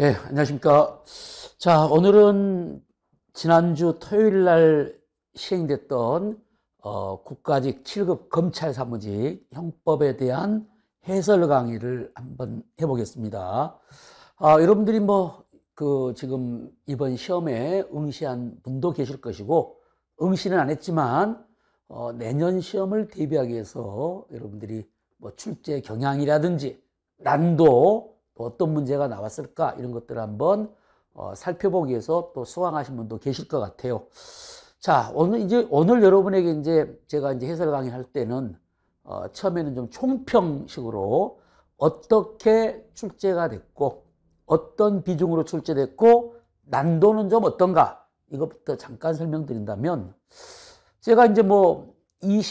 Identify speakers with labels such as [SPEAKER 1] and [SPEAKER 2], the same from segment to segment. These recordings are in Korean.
[SPEAKER 1] 예, 안녕하십니까. 자, 오늘은 지난주 토요일 날 시행됐던 어, 국가직 7급 검찰 사무직 형법에 대한 해설 강의를 한번 해보겠습니다. 아, 여러분들이 뭐, 그, 지금 이번 시험에 응시한 분도 계실 것이고, 응시는 안 했지만, 어, 내년 시험을 대비하기 위해서 여러분들이 뭐 출제 경향이라든지 난도 어떤 문제가 나왔을까 이런 것들을 한번 어, 살펴보기 위해서 또 수강하신 분도 계실 것 같아요. 자, 오늘 이제 오늘 여러분에게 이제 제가 이제 해설 강의할 때는 어, 처음에는 좀 총평식으로 어떻게 출제가 됐고 어떤 비중으로 출제됐고 난도는 좀 어떤가 이것부터 잠깐 설명드린다면 제가 이제 뭐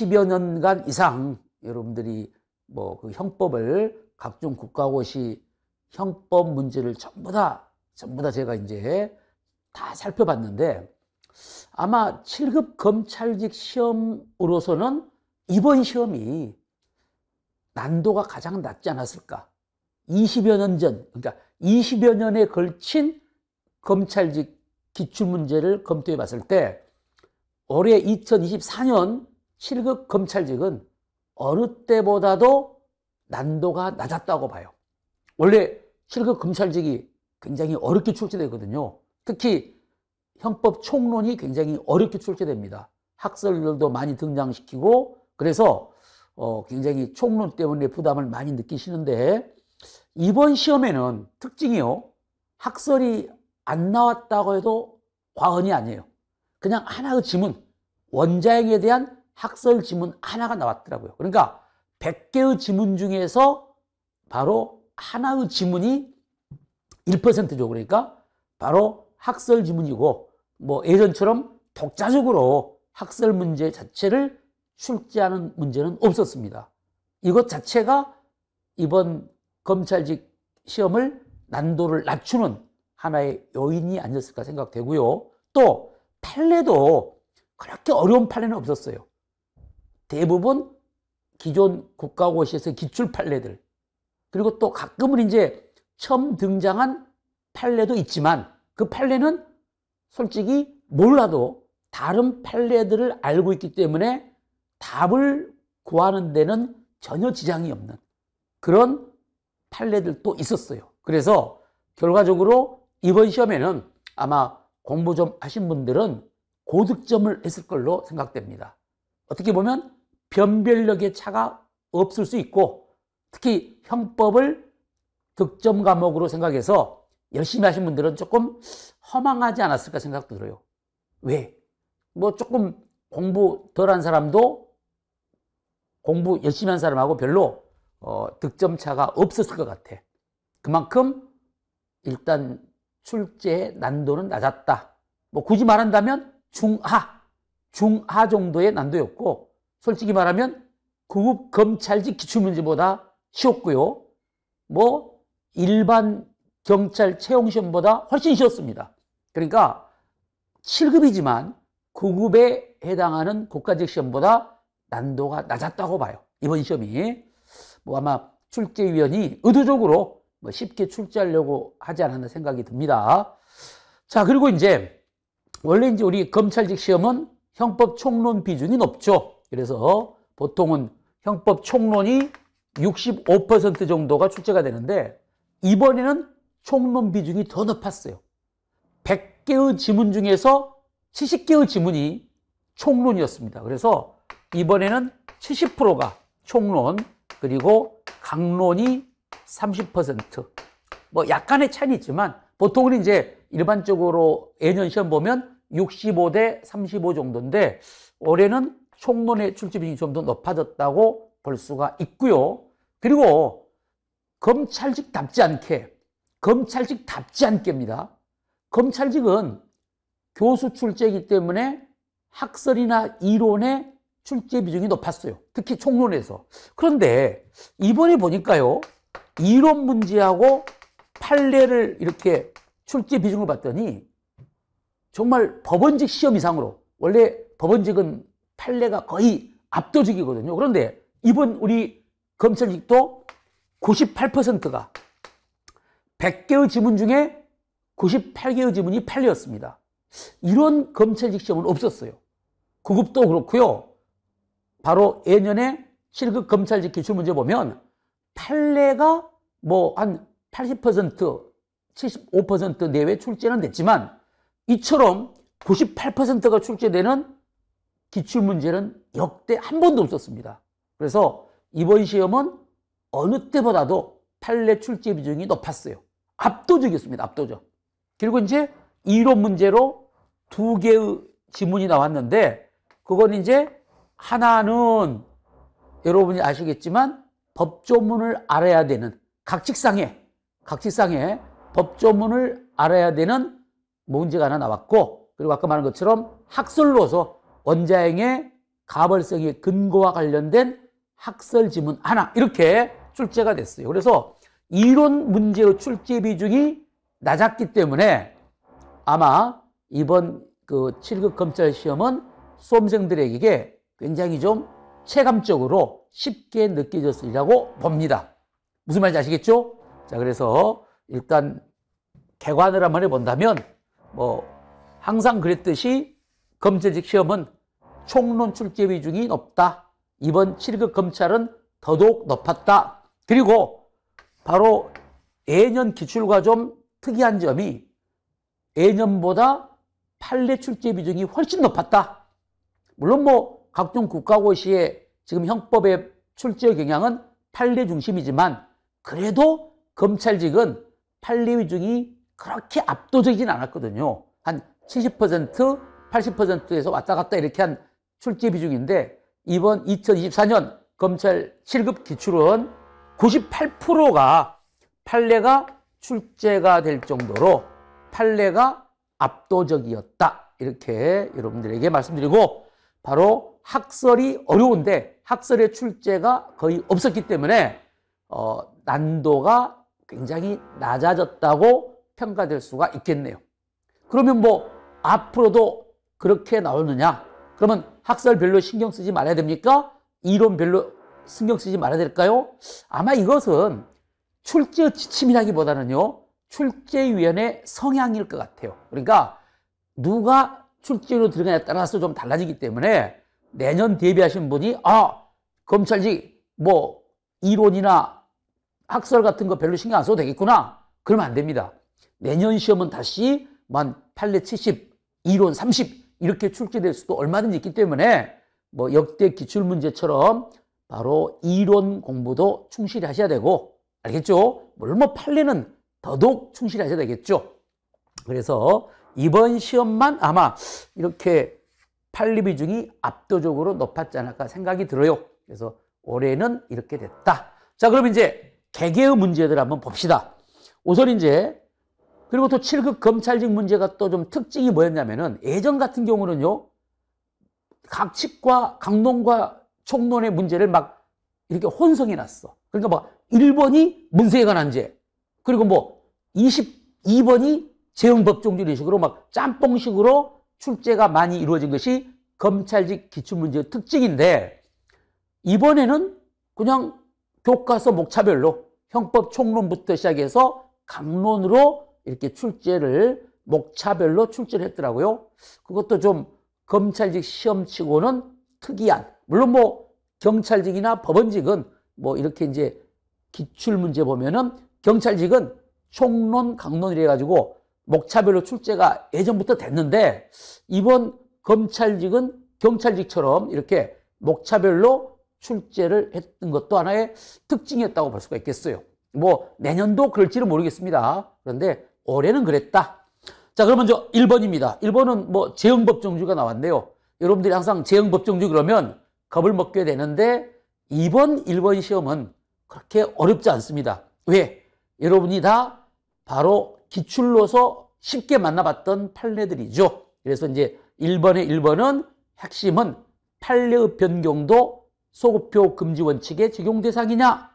[SPEAKER 1] 20여 년간 이상 여러분들이 뭐 그 형법을 각종 국가고시 형법 문제를 전부 다, 전부 다 제가 이제 다 살펴봤는데 아마 7급 검찰직 시험으로서는 이번 시험이 난도가 가장 낮지 않았을까. 20여 년 전, 그러니까 20여 년에 걸친 검찰직 기출문제를 검토해 봤을 때 올해 2024년 7급 검찰직은 어느 때보다도 난도가 낮았다고 봐요. 원래 실급 검찰직이 굉장히 어렵게 출제되거든요. 특히 형법 총론이 굉장히 어렵게 출제됩니다. 학설들도 많이 등장시키고 그래서 어 굉장히 총론 때문에 부담을 많이 느끼시는데 이번 시험에는 특징이요. 학설이 안 나왔다고 해도 과언이 아니에요. 그냥 하나의 지문, 원자행에 대한 학설 지문 하나가 나왔더라고요. 그러니까 100개의 지문 중에서 바로 하나의 지문이 1%죠. 그러니까 바로 학설 지문이고 뭐 예전처럼 독자적으로 학설 문제 자체를 출제하는 문제는 없었습니다. 이것 자체가 이번 검찰직 시험을 난도를 낮추는 하나의 요인이 아니었을까 생각되고요. 또 판례도 그렇게 어려운 판례는 없었어요. 대부분 기존 국가고시에서 기출 판례들 그리고 또 가끔은 이제 처음 등장한 판례도 있지만 그 판례는 솔직히 몰라도 다른 판례들을 알고 있기 때문에 답을 구하는 데는 전혀 지장이 없는 그런 판례들도 있었어요. 그래서 결과적으로 이번 시험에는 아마 공부 좀 하신 분들은 고득점을 했을 걸로 생각됩니다. 어떻게 보면 변별력의 차가 없을 수 있고 특히 형법을 득점 과목으로 생각해서 열심히 하신 분들은 조금 허망하지 않았을까 생각도 들어요. 왜? 뭐 조금 공부 덜한 사람도 공부 열심히 한 사람하고 별로 어, 득점 차가 없었을 것 같아. 그만큼 일단 출제 난도는 낮았다. 뭐 굳이 말한다면 중하, 중하 정도의 난도였고 솔직히 말하면 구급 검찰직 기출문제보다 쉬웠고요. 뭐 일반 경찰 채용 시험보다 훨씬 쉬웠습니다. 그러니까 7급이지만 9급에 해당하는 국가직 시험보다 난도가 낮았다고 봐요. 이번 시험이 뭐 아마 출제위원이 의도적으로 뭐 쉽게 출제하려고 하지 않았나 생각이 듭니다. 자, 그리고 이제 원래 이제 우리 검찰직 시험은 형법 총론 비중이 높죠. 그래서 보통은 형법 총론이 65% 정도가 출제가 되는데 이번에는 총론 비중이 더 높았어요. 100개의 지문 중에서 70개의 지문이 총론이었습니다. 그래서 이번에는 70%가 총론 그리고 강론이 30%뭐 약간의 차이 있지만 보통은 이제 일반적으로 예년 시험 보면 65 대 35 정도인데 올해는 총론의 출제 비중이 좀 더 높아졌다고 볼 수가 있고요. 그리고 검찰직답지 않게, 검찰직답지 않게입니다. 검찰직은 교수 출제이기 때문에 학설이나 이론의 출제 비중이 높았어요. 특히 총론에서. 그런데 이번에 보니까요, 이론 문제하고 판례를 이렇게 출제 비중을 봤더니 정말 법원직 시험 이상으로 원래 법원직은 판례가 거의 압도적이거든요. 그런데 이번 우리 검찰직도 98%가 100개의 지문 중에 98개의 지문이 판례였습니다. 이런 검찰직 시험은 없었어요. 구급도 그렇고요. 바로 예년에 7급 검찰직 기출문제 보면 판례가 뭐 한 80%, 75% 내외 출제는 됐지만 이처럼 98%가 출제되는 기출문제는 역대 한 번도 없었습니다. 그래서 이번 시험은 어느 때보다도 판례 출제 비중이 높았어요. 압도적이었습니다. 압도적. 그리고 이제 이론 문제로 두 개의 지문이 나왔는데 그건 이제 하나는 여러분이 아시겠지만 법조문을 알아야 되는 각직상에각직상에 법조문을 알아야 되는 문제가 하나 나왔고 그리고 아까 말한 것처럼 학설로서 원자형의 가벌성의 근거와 관련된 학설 지문 하나 이렇게 출제가 됐어요. 그래서 이론 문제로 출제 비중이 낮았기 때문에 아마 이번 그 7급 검찰 시험은 수험생들에게 굉장히 좀 체감적으로 쉽게 느껴졌으리라고 봅니다. 무슨 말인지 아시겠죠? 자, 그래서 일단 개관을 한번 해본다면 뭐 항상 그랬듯이 검찰직 시험은 총론 출제 비중이 높다. 이번 7급 검찰은 더더욱 높았다. 그리고 바로 예년 기출과 좀 특이한 점이 예년보다 판례 출제 비중이 훨씬 높았다. 물론 뭐 각종 국가고시의 지금 형법의 출제 경향은 판례 중심이지만 그래도 검찰직은 판례 비중이 그렇게 압도적이진 않았거든요. 한 70%, 80%에서 왔다 갔다 이렇게 한 출제 비중인데 이번 2024년 검찰 7급 기출은 98%가 판례가 출제가 될 정도로 판례가 압도적이었다. 이렇게 여러분들에게 말씀드리고 바로 학설이 어려운데 학설의 출제가 거의 없었기 때문에 어, 난도가 굉장히 낮아졌다고 평가될 수가 있겠네요. 그러면 뭐 앞으로도 그렇게 나오느냐? 그러면 학설 별로 신경 쓰지 말아야 됩니까? 이론 별로 신경 쓰지 말아야 될까요? 아마 이것은 출제 지침이라기보다는요, 출제위원회 성향일 것 같아요. 그러니까 누가 출제로 들어가냐에 따라서 좀 달라지기 때문에 내년 대비하신 분이, 아, 검찰직 뭐 이론이나 학설 같은 거 별로 신경 안 써도 되겠구나. 그러면 안 됩니다. 내년 시험은 다시 만 판례 70, 이론 30, 이렇게 출제될 수도 얼마든지 있기 때문에 뭐 역대 기출문제처럼 바로 이론 공부도 충실히 하셔야 되고 알겠죠? 물론 판례는 뭐 더더욱 충실히 하셔야 되겠죠. 그래서 이번 시험만 아마 이렇게 판례 비중이 압도적으로 높았지 않을까 생각이 들어요. 그래서 올해는 이렇게 됐다. 자, 그럼 이제 개개의 문제들 한번 봅시다. 우선 이제 그리고 또 7급 검찰직 문제가 또 좀 특징이 뭐였냐면은 예전 같은 경우는요. 각 측과 강론과 총론의 문제를 막 이렇게 혼성해 놨어. 그러니까 막 1번이 문세에 관한 죄. 그리고 뭐 22번이 재형법정주의 식으로 막 짬뽕식으로 출제가 많이 이루어진 것이 검찰직 기출문제의 특징인데 이번에는 그냥 교과서 목차별로 형법 총론부터 시작해서 강론으로 이렇게 출제를 목차별로 출제를 했더라고요. 그것도 좀 검찰직 시험치고는 특이한 물론 뭐 경찰직이나 법원직은 뭐 이렇게 이제 기출 문제 보면은 경찰직은 총론 강론이래 가지고 목차별로 출제가 예전부터 됐는데 이번 검찰직은 경찰직처럼 이렇게 목차별로 출제를 했던 것도 하나의 특징이었다고 볼 수가 있겠어요. 뭐 내년도 그럴지는 모르겠습니다. 그런데 올해는 그랬다. 자, 그럼 먼저 1번입니다. 1번은 뭐재형법정주가 나왔네요. 여러분들이 항상 재형법정주 그러면 겁을 먹게 되는데 2번, 1번 시험은 그렇게 어렵지 않습니다. 왜? 여러분이 다 바로 기출로서 쉽게 만나봤던 판례들이죠. 그래서 이제 1번의 1번은 핵심은 판례의 변경도 소급표 금지 원칙의 적용 대상이냐?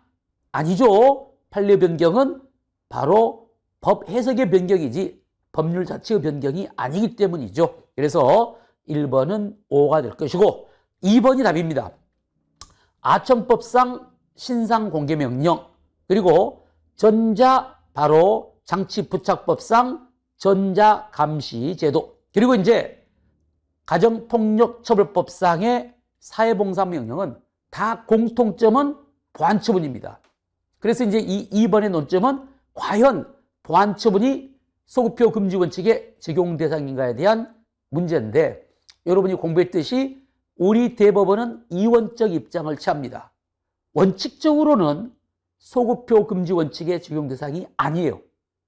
[SPEAKER 1] 아니죠. 판례 변경은 바로 법 해석의 변경이지 법률 자체의 변경이 아니기 때문이죠. 그래서 1번은 오가될 것이고 2번이 답입니다. 아천법상 신상 공개 명령 그리고 전자 바로 장치 부착법상 전자 감시 제도 그리고 이제 가정폭력처벌법상의 사회봉사 명령은 다 공통점은 보안처분입니다 그래서 이제 이 2번의 논점은 과연 보안처분이 소급표 금지 원칙의 적용 대상인가에 대한 문제인데 여러분이 공부했듯이 우리 대법원은 이원적 입장을 취합니다. 원칙적으로는 소급표 금지 원칙의 적용 대상이 아니에요.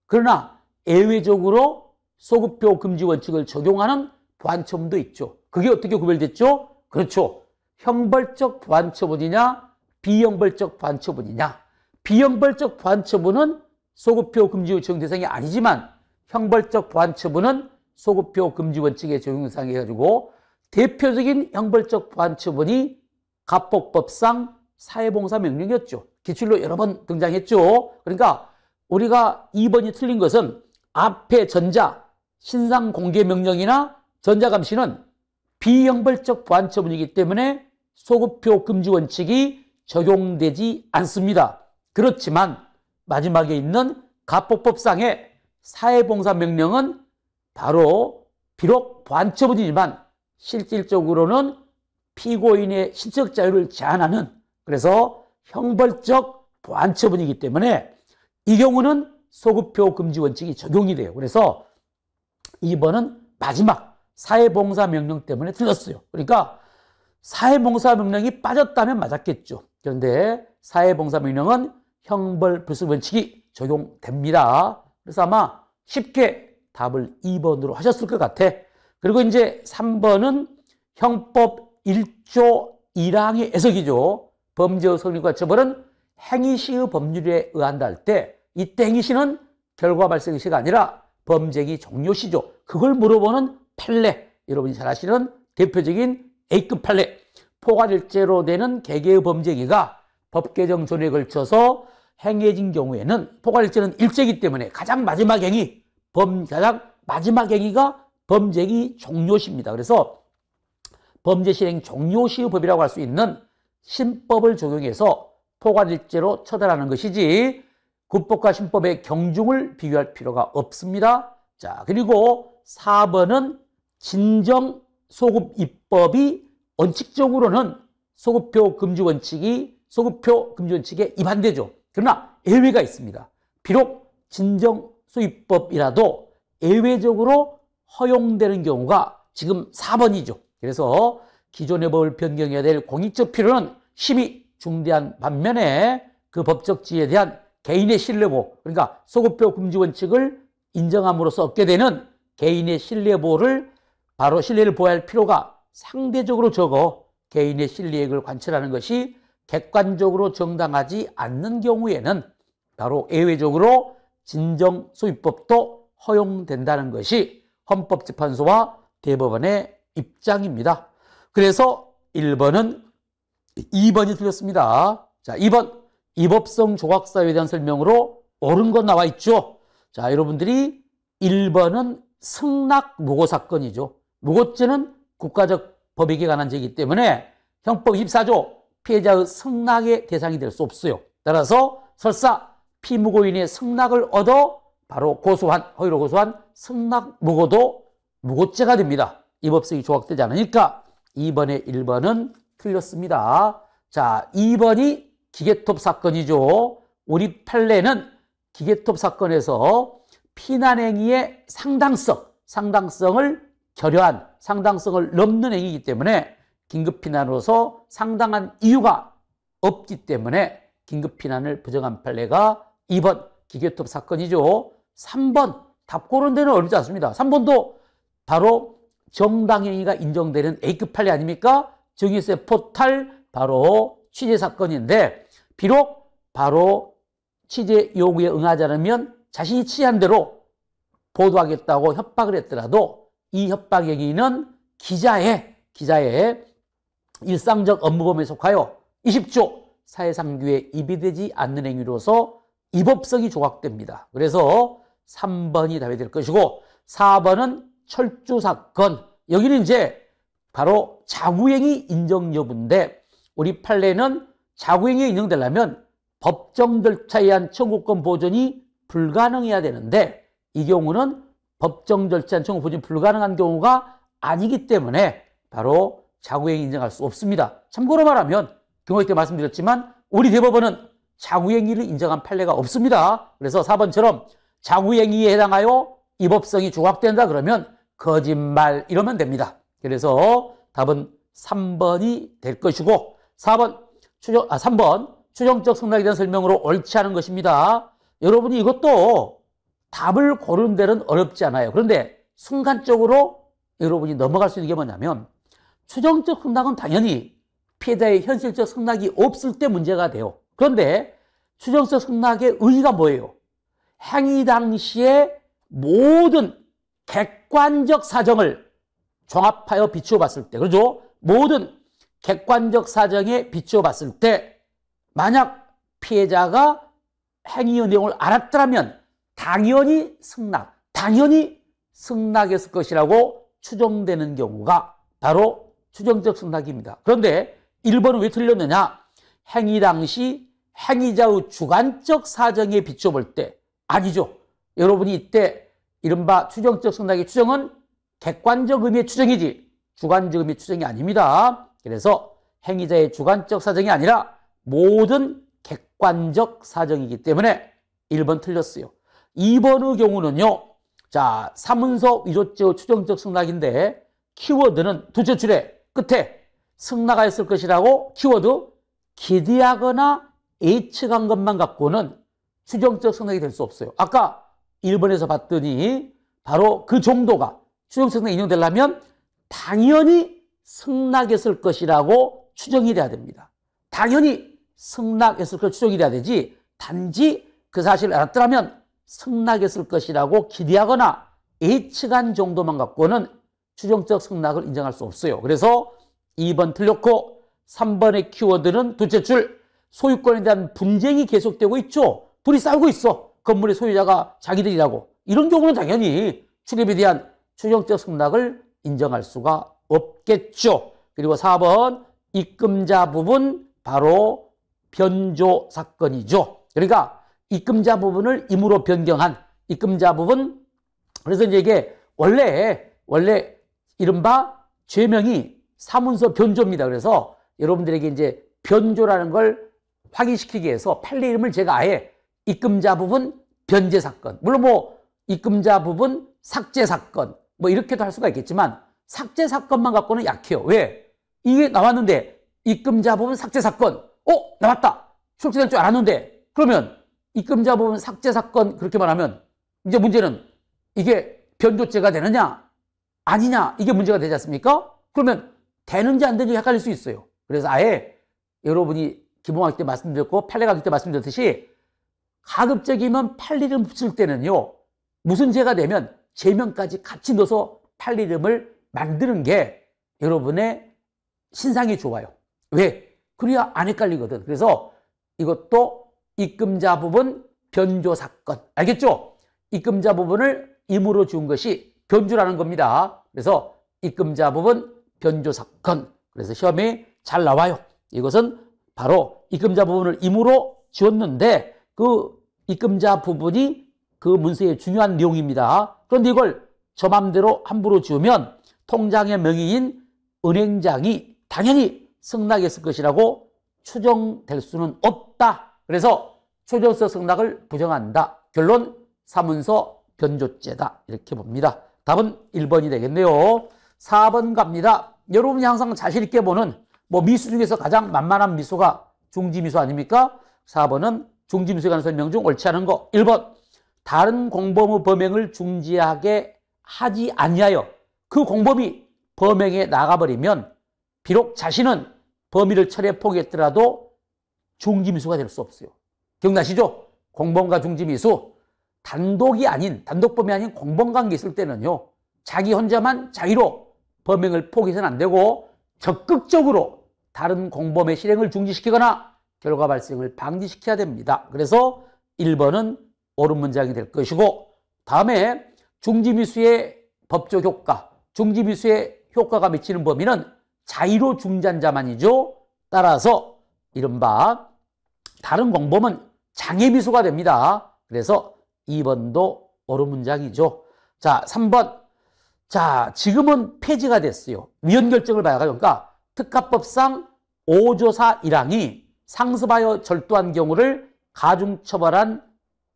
[SPEAKER 1] 그러나 예외적으로 소급표 금지 원칙을 적용하는 보안처분도 있죠. 그게 어떻게 구별됐죠? 그렇죠. 형벌적 보안처분이냐 비형벌적 보안처분이냐 비형벌적 보안처분은 소급표 금지 요청 대상이 아니지만 형벌적 보완 처분은 소급표 금지 원칙에 적용 상항해 가지고 대표적인 형벌적 보완 처분이 갑복법상 사회봉사 명령이었죠. 기출로 여러 번 등장했죠. 그러니까 우리가 2번이 틀린 것은 앞에 전자 신상 공개 명령이나 전자 감시는 비형벌적 보완 처분이기 때문에 소급표 금지 원칙이 적용되지 않습니다. 그렇지만 마지막에 있는 가포법상의 사회봉사 명령은 바로 비록 보안처분이지만 실질적으로는 피고인의 신적 자유를 제한하는 그래서 형벌적 보안처분이기 때문에 이 경우는 소급표 금지 원칙이 적용이 돼요. 그래서 이번은 마지막 사회봉사 명령 때문에 틀렸어요. 그러니까 사회봉사 명령이 빠졌다면 맞았겠죠. 그런데 사회봉사 명령은 형벌 불수 원칙이 적용됩니다. 그래서 아마 쉽게 답을 2번으로 하셨을 것 같아. 그리고 이제 3번은 형법 1조 1항의 해석이죠. 범죄의 성립과 처벌은 행위시의 법률에 의한다 할 때 이때 행위시는 결과 발생 시가 아니라 범죄기 종료 시죠. 그걸 물어보는 판례. 여러분이 잘 아시는 대표적인 A급 판례. 포괄일제로 되는 개개의 범죄기가 법 개정 전에 걸쳐서 행해진 경우에는 포괄일죄는 일제이기 때문에 가장 마지막 행위, 범, 가장 마지막 행위가 범죄기 종료시입니다. 그래서 범죄 실행 종료시의 법이라고 할 수 있는 신법을 적용해서 포괄일죄로 처단하는 것이지 군법과 신법의 경중을 비교할 필요가 없습니다. 자, 그리고 4번은 진정 소급 입법이 원칙적으로는 소급표 금지 원칙이 소급표 금지 원칙에 위반되죠. 그러나 예외가 있습니다. 비록 진정 수입법이라도 예외적으로 허용되는 경우가 지금 4번이죠. 그래서 기존의 법을 변경해야 될 공익적 필요는 심히 중대한 반면에 그 법적 지에 위 대한 개인의 신뢰보, 그러니까 소급표 금지 원칙을 인정함으로써 얻게 되는 개인의 신뢰보를 바로 신뢰를 보호할 필요가 상대적으로 적어 개인의 신뢰액을 관찰하는 것이 객관적으로 정당하지 않는 경우에는 바로 예외적으로 진정 소유법도 허용된다는 것이 헌법재판소와 대법원의 입장입니다. 그래서 1번은 2번이 틀렸습니다. 자, 2번 이법성 조각사에 대한 설명으로 옳은 것 나와 있죠. 자, 여러분들이 1번은 승낙 무고 사건이죠. 무고죄는 국가적 법익에 관한 죄이기 때문에 형법 24조 피해자의 승낙의 대상이 될 수 없어요. 따라서 설사 피무고인의 승낙을 얻어 바로 고소한 허위로 고소한 승낙 무고도 무고죄가 됩니다. 입법성이 조각되지 않으니까 2번에 1번은 틀렸습니다. 자, 2번이 기계톱 사건이죠. 우리 판례는 기계톱 사건에서 피난행위의 상당성, 상당성을 결여한 상당성을 넘는 행위이기 때문에 긴급 피난으로서 상당한 이유가 없기 때문에 긴급 피난을 부정한 판례가 2번 기계톱 사건이죠. 3번 답고른 데는 어렵지 않습니다. 3번도 바로 정당행위가 인정되는 A급 판례 아닙니까? 정의세 포탈 바로 취재 사건인데 비록 바로 취재 요구에 응하지 않으면 자신이 취재한 대로 보도하겠다고 협박을 했더라도 이 협박 행위는 기자의 기자의 일상적 업무 범에 속하여 20조 사회상규에 입이되지 않는 행위로서 입법성이 조각됩니다. 그래서 3번이 답이 될 것이고 4번은 철주 사건. 여기는 이제 바로 자구행위 인정 여부인데 우리 판례는 자구행위 인정되려면 법정 절차에 의한 청구권 보존이 불가능해야 되는데 이 경우는 법정 절차한 청구 보존이 불가능한 경우가 아니기 때문에 바로 자구행 인정할 수 없습니다. 참고로 말하면 경호에때 말씀드렸지만 우리 대법원은 자구행위를 인정한 판례가 없습니다. 그래서 4번처럼 자구행위에 해당하여 입법성이 조각된다 그러면 거짓말 이러면 됩니다. 그래서 답은 3번이 될 것이고 4번 추정 아 3번 추정적 성락에 대한 설명으로 옳지 않은 것입니다. 여러분이 이것도 답을 고른 데는 어렵지 않아요. 그런데 순간적으로 여러분이 넘어갈 수 있는 게 뭐냐면 추정적 승낙은 당연히 피해자의 현실적 승낙이 없을 때 문제가 돼요. 그런데 추정적 승낙의 의의가 뭐예요? 행위 당시의 모든 객관적 사정을 종합하여 비추어 봤을 때, 그렇죠? 모든 객관적 사정에 비추어 봤을 때, 만약 피해자가 행위의 내용을 알았더라면 당연히 승낙, 당연히 승낙했을 것이라고 추정되는 경우가 바로 추정적 승낙입니다. 그런데 1번은 왜 틀렸느냐? 행위 당시 행위자의 주관적 사정에 비춰볼 때 아니죠. 여러분이 이때 이른바 추정적 승낙의 추정은 객관적 의미의 추정이지 주관적 의미의 추정이 아닙니다. 그래서 행위자의 주관적 사정이 아니라 모든 객관적 사정이기 때문에 1번 틀렸어요. 2번의 경우는요. 자, 사문서 위조죄의 추정적 승낙인데 키워드는 두째 줄에 끝에 승낙가 있을 것이라고 키워드 기대하거나 예측한 것만 갖고는 추정적 승낙이될 수 없어요. 아까 1번에서 봤더니 바로 그 정도가 추정적 승낙이 인용되려면 당연히 승낙했을 것이라고 추정이 돼야 됩니다. 당연히 승낙했을 것 추정이 돼야 되지 단지 그 사실을 알았더라면 승낙했을 것이라고 기대하거나 예측한 정도만 갖고는 추정적 승낙을 인정할 수 없어요. 그래서 2번 틀렸고 3번의 키워드는 둘째 줄 소유권에 대한 분쟁이 계속되고 있죠. 둘이 싸우고 있어. 건물의 소유자가 자기들이라고. 이런 경우는 당연히 출입에 대한 추정적 승낙을 인정할 수가 없겠죠. 그리고 4번 입금자 부분 바로 변조 사건이죠. 그러니까 입금자 부분을 임으로 변경한 입금자 부분 그래서 이제 이게 원래 원래 이른바 죄명이 사문서 변조입니다. 그래서 여러분들에게 이제 변조라는 걸 확인시키기 위해서 판례 이름을 제가 아예 입금자 부분 변제 사건. 물론 뭐 입금자 부분 삭제 사건. 뭐 이렇게도 할 수가 있겠지만 삭제 사건만 갖고는 약해요. 왜? 이게 나왔는데 입금자 부분 삭제 사건. 어? 나왔다. 출제될 줄 알았는데. 그러면 입금자 부분 삭제 사건 그렇게말 하면 이제 문제는 이게 변조죄가 되느냐 아니냐 이게 문제가 되지 않습니까? 그러면 되는지 안 되는지 헷갈릴 수 있어요. 그래서 아예 여러분이 기본학교 때 말씀드렸고 판례학교 때 말씀드렸듯이 가급적이면 팔리름 붙일 때는요. 무슨 죄가 되면 제명까지 같이 넣어서 팔리름을 만드는 게 여러분의 신상이 좋아요. 왜? 그래야 안 헷갈리거든. 그래서 이것도 입금자 부분 변조 사건. 알겠죠? 입금자 부분을 임으로 지운 것이 변조라는 겁니다. 그래서 입금자 부분 변조 사건. 그래서 시험에 잘 나와요. 이것은 바로 입금자 부분을 임으로 지웠는데 그 입금자 부분이 그 문서의 중요한 내용입니다. 그런데 이걸 저 맘대로 함부로 지우면 통장의 명의인 은행장이 당연히 승낙했을 것이라고 추정될 수는 없다. 그래서 초정서 승낙을 부정한다. 결론 사문서 변조죄다. 이렇게 봅니다. 답은 1번이 되겠네요. 4번 갑니다. 여러분이 항상 자신 있게 보는 뭐 미수 중에서 가장 만만한 미수가 중지 미수 아닙니까? 4번은 중지 미수에 관한 설명 중 옳지 않은 거. 1번 다른 공범의 범행을 중지하게 하지 아니하여 그 공범이 범행에 나가버리면 비록 자신은 범위를 철회 포기했더라도 중지 미수가 될 수 없어요. 기억나시죠? 공범과 중지 미수 단독이 아닌 단독범이 아닌 공범관계 있을 때는요. 자기 혼자만 자유로 범행을 포기해서는 안 되고 적극적으로 다른 공범의 실행을 중지시키거나 결과 발생을 방지시켜야 됩니다. 그래서 1번은 옳은 문장이 될 것이고 다음에 중지미수의 법적 효과, 중지미수의 효과가 미치는 범위는 자의로 중재한 자만이죠. 따라서 이른바 다른 공범은 장애 미수가 됩니다. 그래서 2번도 옳은 문장이죠. 자, 3번 자, 지금은 폐지가 됐어요. 위헌 결정을 봐야가 그러니까 특가법상 5조사 1항이 상습하여 절도한 경우를 가중처벌한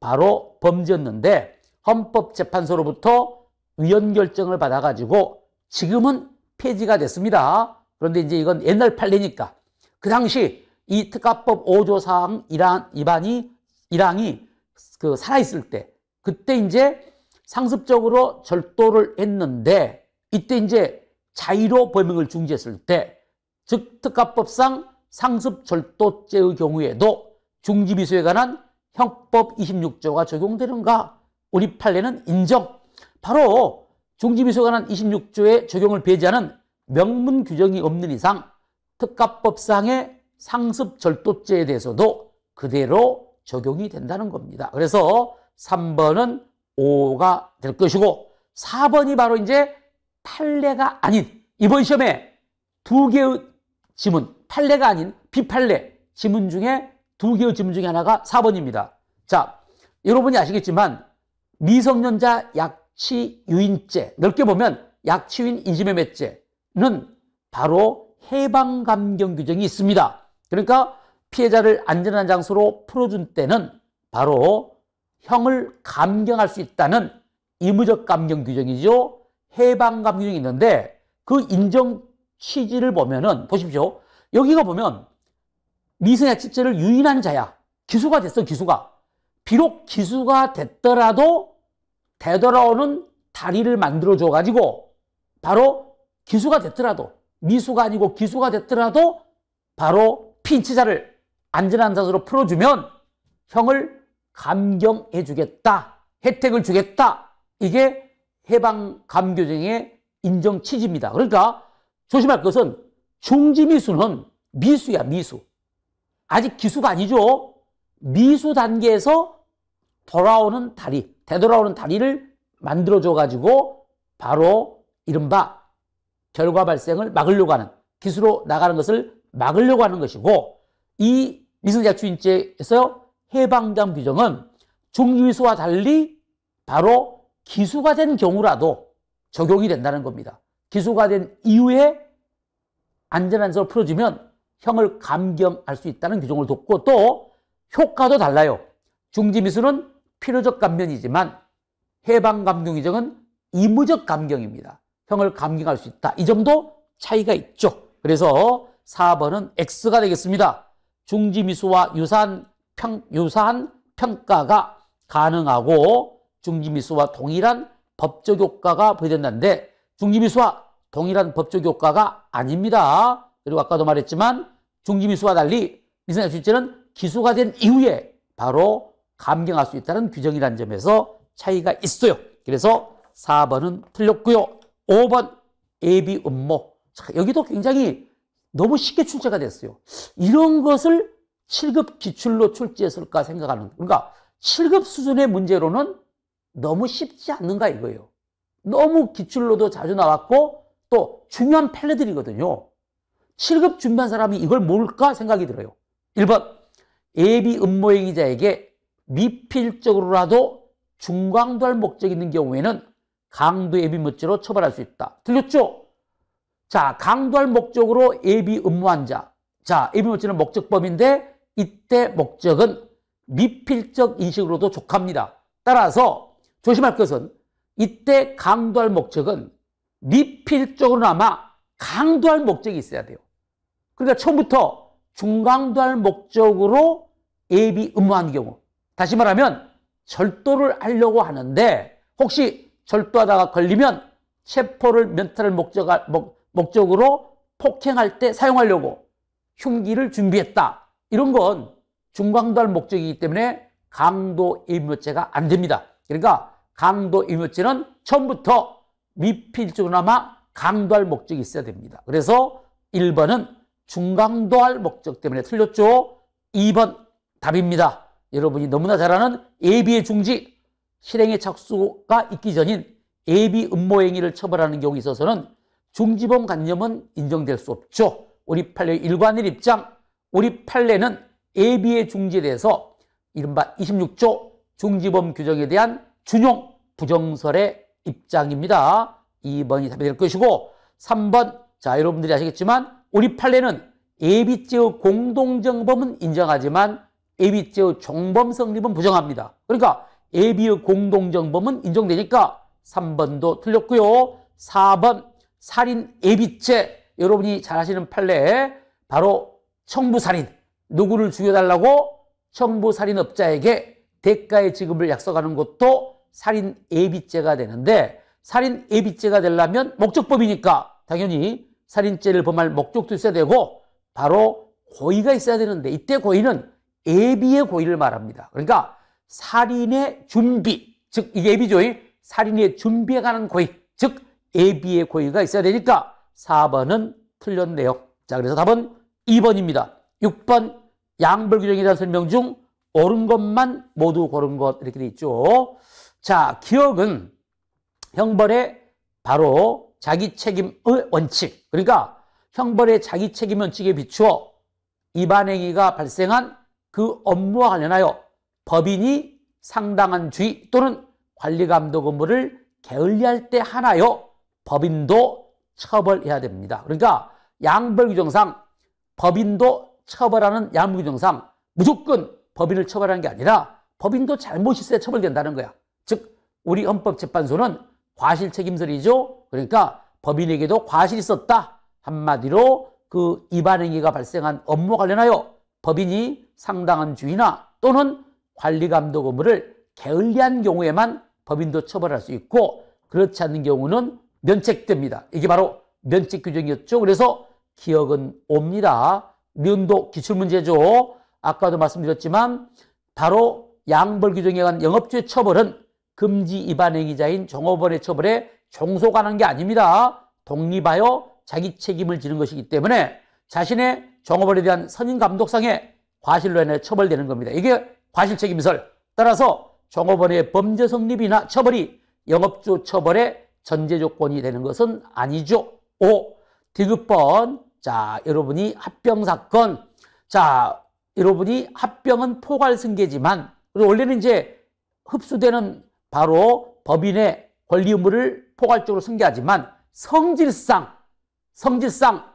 [SPEAKER 1] 바로 범죄였는데 헌법재판소로부터 위헌 결정을 받아가지고 지금은 폐지가 됐습니다. 그런데 이제 이건 옛날 판례니까 그 당시 이 특가법 5조 사항 1항, 2반이 1항이 그 살아있을 때 그때 이제 상습적으로 절도를 했는데 이때 이제 자의로 범행을 중지했을 때 즉 특가법상 상습 절도죄의 경우에도 중지미수에 관한 형법 26조가 적용되는가? 우리 판례는 인정. 바로 중지미수에 관한 26조의 적용을 배제하는 명문 규정이 없는 이상 특가법상의 상습 절도죄에 대해서도 그대로 적용이 된다는 겁니다. 그래서 3번은 5가 될 것이고 4번이 바로 이제 판례가 아닌 이번 시험에 두 개의 지문 판례가 아닌 비판례 지문 중에 두 개의 지문 중에 하나가 4번입니다. 자, 여러분이 아시겠지만 미성년자 약취 유인죄 넓게 보면 약취인 유이지매매죄는 바로 해방감경 규정이 있습니다. 그러니까 피해자를 안전한 장소로 풀어준 때는 바로 형을 감경할 수 있다는 이무적 감경 규정이죠. 해방 감경이 있는데 그 인정 취지를 보면은 보십시오. 여기가 보면 미성의 치체를 유인한 자야. 기수가 됐어, 기수가. 비록 기수가 됐더라도 되돌아오는 다리를 만들어 줘 가지고 바로 기수가 됐더라도 미수가 아니고 기수가 됐더라도 바로 핀치자를 안전한 자세로 풀어주면 형을 감경해 주겠다. 혜택을 주겠다. 이게 해방 감교정의 인정 취지입니다. 그러니까 조심할 것은 중지미수는 미수야, 미수. 아직 기수가 아니죠. 미수 단계에서 돌아오는 다리, 되돌아오는 다리를 만들어줘가지고 바로 이른바 결과 발생을 막으려고 하는, 기수로 나가는 것을 막으려고 하는 것이고, 이 미성자 추인죄에서 해방장 규정은 중위수와 달리 바로 기수가 된 경우라도 적용이 된다는 겁니다. 기수가 된 이후에 안전한서를 풀어주면 형을 감경할 수 있다는 규정을 돕고또 효과도 달라요. 중지미수는 필요적 감면이지만 해방감경이정은 의무적 감경입니다. 형을 감경할 수 있다. 이 정도 차이가 있죠. 그래서 4번은 X가 되겠습니다. 중지미수와 유사한 평, 유사한 평가가 가능하고 중지미수와 동일한 법적 효과가 부여된다는데 중지미수와 동일한 법적 효과가 아닙니다. 그리고 아까도 말했지만 중지미수와 달리 미선약 실제는 기수가된 이후에 바로 감경할 수 있다는 규정이라는 점에서 차이가 있어요. 그래서 4번은 틀렸고요. 5번 예비 음모. 자, 여기도 굉장히 너무 쉽게 출제가 됐어요. 이런 것을 7급 기출로 출제했을까 생각하는 그러니까 7급 수준의 문제로는 너무 쉽지 않는가 이거예요. 너무 기출로도 자주 나왔고 또 중요한 판례들이거든요. 7급 준비한 사람이 이걸 모를까 생각이 들어요. 1번 예비 음모행위자에게 미필적으로라도 중광도할 목적이 있는 경우에는 강도 예비모죄로 처벌할 수 있다. 들렸죠? 자, 강도할 목적으로 예비 음모한 자. 자, 예비모죄는 목적범인데 이때 목적은 미필적 인식으로도 족합니다. 따라서 조심할 것은 이때 강도할 목적은 미필적으로나마 강도할 목적이 있어야 돼요. 그러니까 처음부터 중강도할 목적으로 예비 의무한 경우 다시 말하면 절도를 하려고 하는데 혹시 절도하다가 걸리면 체포를 면탈을 목적, 목적으로 폭행할 때 사용하려고 흉기를 준비했다. 이런 건중강할 목적이기 때문에 강도 임묘죄가 안 됩니다. 그러니까 강도 임묘죄는 처음부터 미필적으로나마 강도할 목적이 있어야 됩니다. 그래서 1번은 중강도할 목적 때문에 틀렸죠. 2번 답입니다. 여러분이 너무나 잘 아는 예비의 중지, 실행의 착수가 있기 전인 예비 음모 행위를 처벌하는 경우에 있어서는 중지범 관념은 인정될 수 없죠. 우리 판례 일관일 입장 우리 판례는 예비의 중지돼서 이른바 26조 중지범 규정에 대한 준용 부정설의 입장입니다. 2번이 답이 될 것이고 3번 자 여러분들이 아시겠지만 우리 판례는 예비죄의 공동정범은 인정하지만 예비죄의 종범 성립은 부정합니다. 그러니까 예비의 공동정범은 인정되니까 3번도 틀렸고요. 4번 살인 예비죄 여러분이 잘 아시는 판례 바로 청부살인, 누구를 죽여달라고 청부살인업자에게 대가의 지급을 약속하는 것도 살인 예비죄가 되는데 살인 예비죄가 되려면 목적범이니까 당연히 살인죄를 범할 목적도 있어야 되고 바로 고의가 있어야 되는데 이때 고의는 예비의 고의를 말합니다. 그러니까 살인의 준비, 즉 예비조의 살인의 준비에 관한 고의, 즉 예비의 고의가 있어야 되니까 4번은 틀렸네요. 자, 그래서 답은 2번입니다. 6번 양벌 규정에 대한 설명 중 옳은 것만 모두 고른 것 이렇게 돼 있죠. 자, 기억은 형벌의 바로 자기 책임의 원칙. 그러니까 형벌의 자기 책임 원칙에 비추어 위반 행위가 발생한 그 업무와 관련하여 법인이 상당한 주의 또는 관리 감독 업무를 게을리할 때 하나요. 법인도 처벌해야 됩니다. 그러니까 양벌 규정상 법인도 처벌하는 야무기정상 무조건 법인을 처벌하는 게 아니라 법인도 잘못이 있어야 처벌된다는 거야. 즉 우리 헌법재판소는 과실 책임설이죠. 그러니까 법인에게도 과실이 있었다. 한마디로 그 위반행위가 발생한 업무 관련하여 법인이 상당한 주의나 또는 관리감독 업무를 게을리한 경우에만 법인도 처벌할 수 있고 그렇지 않는 경우는 면책됩니다. 이게 바로 면책 규정이었죠. 그래서 기억은 옵니다. 면도 기출문제죠. 아까도 말씀드렸지만 바로 양벌규정에 관한 영업주의 처벌은 금지 위반 행위자인 종업원의 처벌에 종속하는 게 아닙니다. 독립하여 자기 책임을 지는 것이기 때문에 자신의 종업원에 대한 선임 감독상에 과실로 인해 처벌되는 겁니다. 이게 과실 책임설. 따라서 종업원의 범죄 성립이나 처벌이 영업주 처벌의 전제 조건이 되는 것은 아니죠. 5. 디귿번 자, 여러분이 합병 사건. 자, 여러분이 합병은 포괄승계지만 원래는 이제 흡수되는 바로 법인의 권리 의무를 포괄적으로 승계하지만 성질상 성질상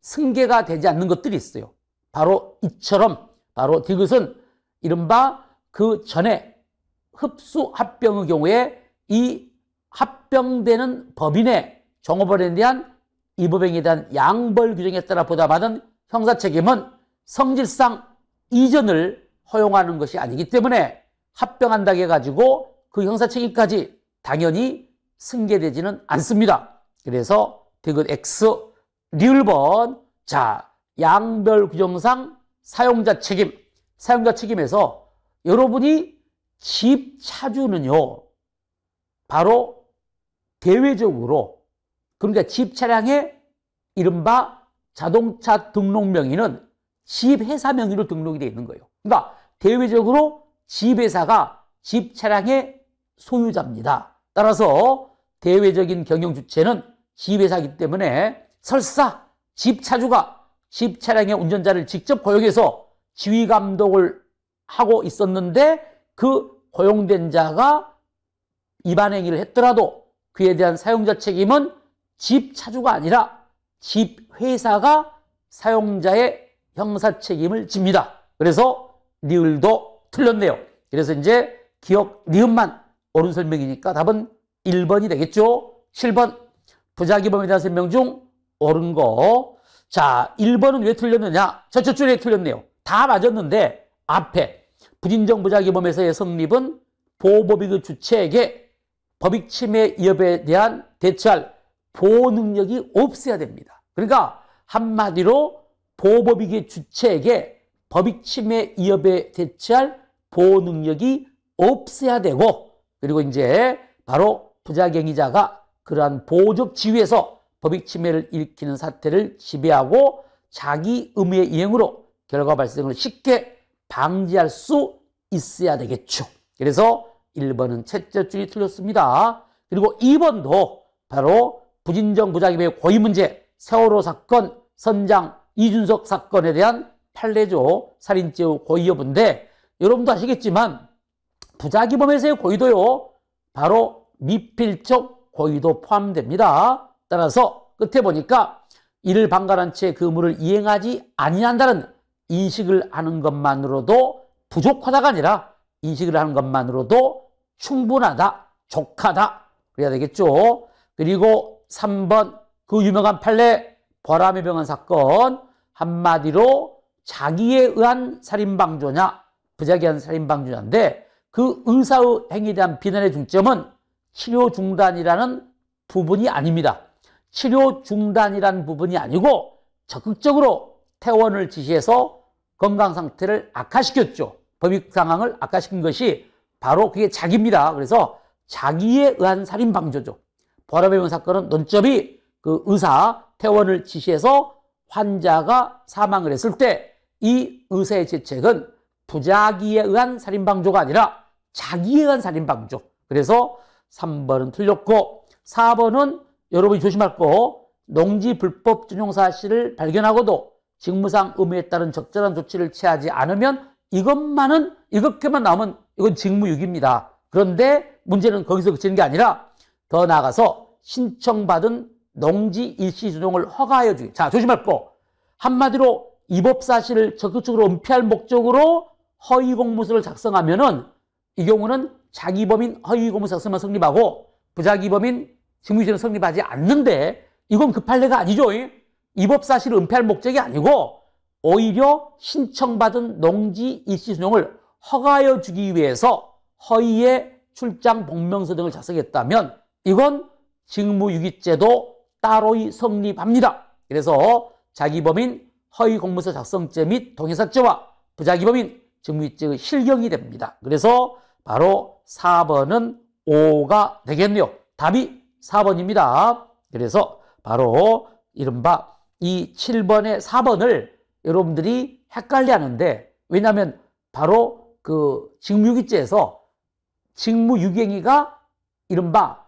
[SPEAKER 1] 승계가 되지 않는 것들이 있어요. 바로 이처럼 바로 디귿은 이른바 그 전에 흡수 합병의 경우에 이 합병되는 법인의 종업원에 대한 이 법행에 대한 양벌 규정에 따라 보다받은 형사 책임은 성질상 이전을 허용하는 것이 아니기 때문에 합병한다고 해가지고 그 형사 책임까지 당연히 승계되지는 않습니다. 그래서 대근 X 리을번 자 양별 규정상 사용자 책임 사용자 책임에서 여러분이 집 차주는요 바로 대외적으로 그러니까 집차량에 이른바 자동차 등록 명의는 집 회사 명의로 등록이 되어 있는 거예요. 그러니까 대외적으로 집 회사가 집 차량의 소유자입니다. 따라서 대외적인 경영 주체는 집 회사이기 때문에 설사 집 차주가 집 차량의 운전자를 직접 고용해서 지휘 감독을 하고 있었는데 그 고용된 자가 위반 행위를 했더라도 그에 대한 사용자 책임은 집 차주가 아니라 집 회사가 사용자의 형사 책임을 집니다. 그래서 니을도 틀렸네요. 그래서 이제 기억 니은만 옳은 설명이니까 답은 1번이 되겠죠. 7번 부작위범에 대한 설명 중 옳은 거. 자, 1번은 왜 틀렸느냐? 저 첫 줄에 틀렸네요. 다 맞았는데 앞에 부진정 부작위범에서의 성립은 보호법익의 그 주체에게 법익 침해 위협에 대한 대처할 보호 능력이 없어야 됩니다. 그러니까 한마디로 보호법익의 주체에게 법익 침해 위협에 대처할 보호 능력이 없어야 되고 그리고 이제 바로 부작행위자가 그러한 보호적 지위에서 법익 침해를 일으키는 사태를 지배하고 자기 의무의 이행으로 결과 발생을 쉽게 방지할 수 있어야 되겠죠. 그래서 1번은 채점 줄이 틀렸습니다. 그리고 2번도 바로 부진정 부작임의 고의 문제, 세월호 사건, 선장, 이준석 사건에 대한 판례죠. 살인죄의 고의 여부인데 여러분도 아시겠지만 부작위범에서의 고의도요. 바로 미필적 고의도 포함됩니다. 따라서 끝에 보니까 이를 방관한 채그물을 이행하지 아니한다는 인식을 하는 것만으로도 부족하다가 아니라 인식을 하는 것만으로도 충분하다, 족하다 그래야 되겠죠. 그리고 3번 그 유명한 판례 보람의 병원 사건 한마디로 자기에 의한 살인방조냐 부작위한 살인방조냐인데 그 의사의 행위에 대한 비난의 중점은 치료 중단이라는 부분이 아닙니다. 치료 중단이라는 부분이 아니고 적극적으로 퇴원을 지시해서 건강 상태를 악화시켰죠. 법익 상황을 악화시킨 것이 바로 그게 자기입니다. 그래서 자기에 의한 살인 방조죠. 버라벨문 사건은 논점이 그 의사 퇴원을 지시해서 환자가 사망을 했을 때 이 의사의 죄책은 부작위에 의한 살인방조가 아니라 자기에 의한 살인방조. 그래서 3번은 틀렸고 4번은 여러분이 조심할 거 농지 불법 전용 사실을 발견하고도 직무상 의무에 따른 적절한 조치를 취하지 않으면 이것만은 이렇게만 나오면 이건 직무유기입니다. 그런데 문제는 거기서 그치는 게 아니라 더 나아가서 신청받은 농지 일시 조정을 허가하여 주기. 자, 조심할거. 한마디로 입법 사실을 적극적으로 은폐할 목적으로 허위 공무서를 작성하면은 이 경우는 자기 범인 허위 공무서 작성만 성립하고 부자기 범인 직무유기는 성립하지 않는데 이건 급할례가 아니죠. 이법 사실을 은폐할 목적이 아니고 오히려 신청받은 농지 일시 조정을 허가하여 주기 위해서 허위의 출장 복명서 등을 작성했다면 이건 직무유기죄도 따로이 성립합니다. 그래서 자기범인 허위공문서 작성죄 및동의사죄와 부자기범인 직무유기죄의 실경이 됩니다. 그래서 바로 4번은 5가 되겠네요. 답이 4번입니다. 그래서 바로 이른바 이 7번의 4번을 여러분들이 헷갈려 하는데 왜냐하면 바로 그 직무유기죄에서 직무유기행위가 이른바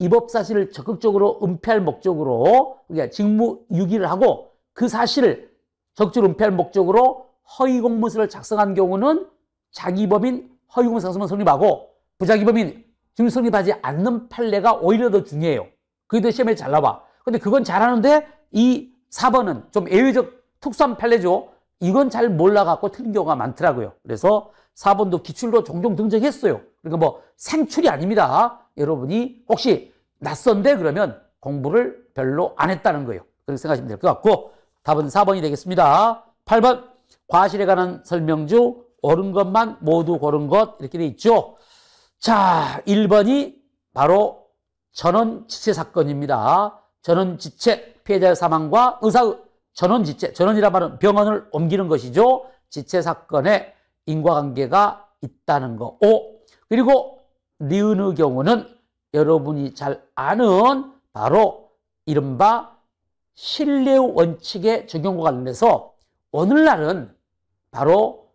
[SPEAKER 1] 입법 사실을 적극적으로 은폐할 목적으로 그러니까 직무유기를 하고 그 사실을 적극적으로 은폐할 목적으로 허위공문서를 작성한 경우는 자기법인 허위공문서만 성립하고 부작위법인증금 성립하지 않는 판례가 오히려 더 중요해요. 그게 더 시험에 잘 나와. 근데 그건 잘하는데 이 4번은 좀 예외적 특수한 판례죠. 이건 잘 몰라갖고 틀린 경우가 많더라고요. 그래서 4번도 기출로 종종 등장했어요. 그러니까 뭐 생출이 아닙니다. 여러분이 혹시 낯선데 그러면 공부를 별로 안 했다는 거예요. 그렇게 생각하시면 될 것 같고 답은 4번이 되겠습니다. 8번 과실에 관한 설명주 옳은 것만 모두 고른 것 이렇게 돼 있죠. 자, 1번이 바로 전원지체 사건입니다. 전원지체 피해자의 사망과 의사의 전원지체, 전원이란 말은 병원을 옮기는 것이죠. 지체 사건에 인과관계가 있다는 거. 5. 그리고 니은의 경우는 여러분이 잘 아는 바로 이른바 신뢰 원칙의 적용과 관련해서 오늘날은 바로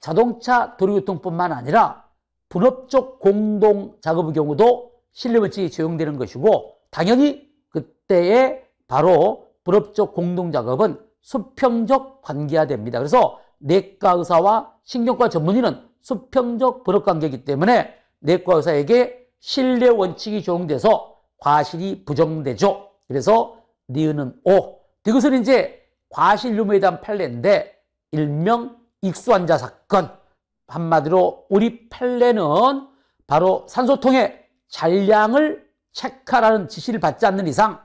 [SPEAKER 1] 자동차 도로교통뿐만 아니라 분업적 공동 작업의 경우도 신뢰 원칙이 적용되는 것이고 당연히 그때의 바로 분업적 공동 작업은 수평적 관계화 됩니다. 그래서 내과 의사와 신경과 전문의는 수평적 분업 관계이기 때문에 내과 의사에게 신뢰 원칙이 적용돼서 과실이 부정되죠. 그래서 니은은 오. 이것은 이제 과실 유무에 대한 판례인데 일명 익수환자 사건. 한마디로 우리 판례는 바로 산소통의 잔량을 체크하라는 지시를 받지 않는 이상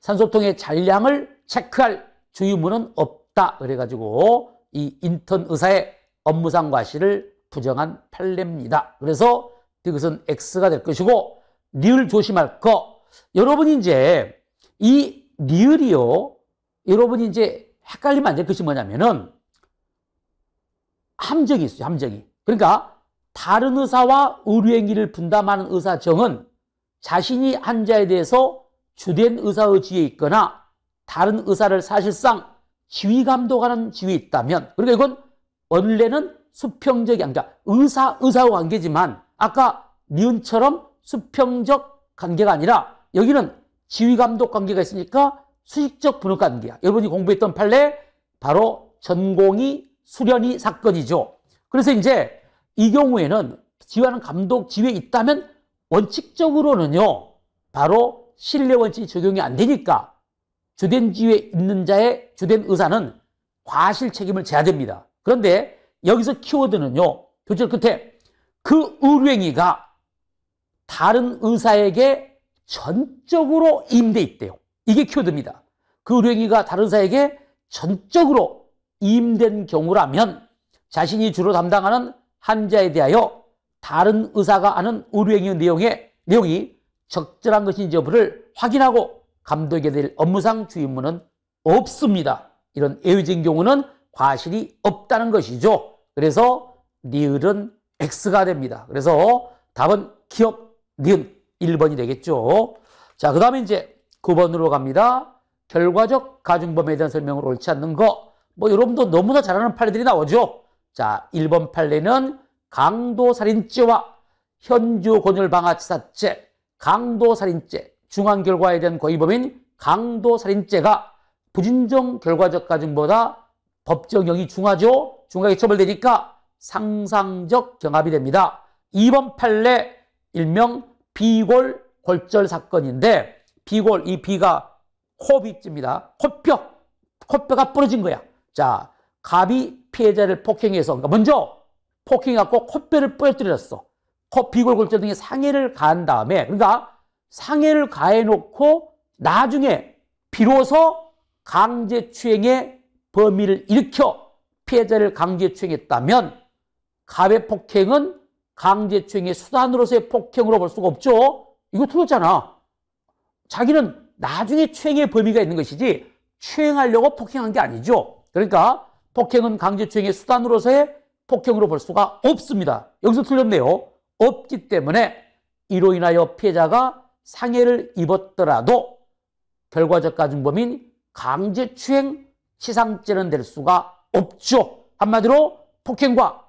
[SPEAKER 1] 산소통의 잔량을 체크할 주의무는 없다. 그래가지고 이 인턴 의사의 업무상 과실을 부정한 판례입니다. 그래서 이것은 X가 될 것이고 니을 조심할 거. 여러분이 이제 이 니을이요. 여러분이 이제 헷갈리면 안 될 것이 뭐냐면은 함정이 있어요. 함정이. 그러니까 다른 의사와 의료행위를 분담하는 의사정은 자신이 환자에 대해서 주된 의사의 지위에 있거나 다른 의사를 사실상 지휘 감독하는 지위에 있다면 그러니까 이건 원래는 수평적이 아니라 의사 의사와 관계지만 아까 니은처럼 수평적 관계가 아니라 여기는 지휘감독 관계가 있으니까 수직적 분업 관계야. 여러분이 공부했던 판례 바로 전공이 수련이 사건이죠. 그래서 이제 이 경우에는 지휘하는 감독 지휘에 있다면 원칙적으로는요. 바로 신뢰 원칙이 적용이 안 되니까 주된 지휘에 있는 자의 주된 의사는 과실 책임을 져야 됩니다. 그런데 여기서 키워드는요. 교절 끝에 그의뢰행위가 다른 의사에게 전적으로 임대있대요. 이게 키워드입니다. 그의뢰행위가 다른 의사에게 전적으로 임된 경우라면 자신이 주로 담당하는 환자에 대하여 다른 의사가 아는 의료행위 내용의 내용이 적절한 것인지 여부를 확인하고 감독에 될 업무상 주의문은 없습니다. 이런 예외적인 경우는 과실이 없다는 것이죠. 그래서 니은은 X가 됩니다. 그래서 답은 기억 니은 1번이 되겠죠. 자, 그 다음에 이제 9번으로 갑니다. 결과적 가중범에 대한 설명을 옳지 않는 거. 뭐 여러분도 너무나 잘하는 판례들이 나오죠. 자, 1번 판례는 강도살인죄와 현주권율 방아치사죄, 강도살인죄, 중앙결과에 대한 고의범인 강도살인죄가 부진정 결과적 가중보다 법적 영이 중하죠. 중각이 처벌되니까 상상적 경합이 됩니다. 이번 판례 일명 비골 골절 사건인데 비골 이 비가 코비입니다. 코뼈 코뼈가 부러진 거야. 자 갑이 피해자를 폭행해서 그러니까 먼저 폭행해고 코뼈를 부러뜨렸어. 코 비골 골절 등의 상해를 가한 다음에 그러니까 상해를 가해놓고 나중에 비로소 강제추행의 범위를 일으켜 피해자를 강제추행했다면 가해 폭행은 강제추행의 수단으로서의 폭행으로 볼 수가 없죠. 이거 틀렸잖아. 자기는 나중에 추행의 범위가 있는 것이지 추행하려고 폭행한 게 아니죠. 그러니까 폭행은 강제추행의 수단으로서의 폭행으로 볼 수가 없습니다. 여기서 틀렸네요. 없기 때문에 이로 인하여 피해자가 상해를 입었더라도 결과적 가중범인 강제추행 치상죄는 될 수가 없죠. 한마디로 폭행과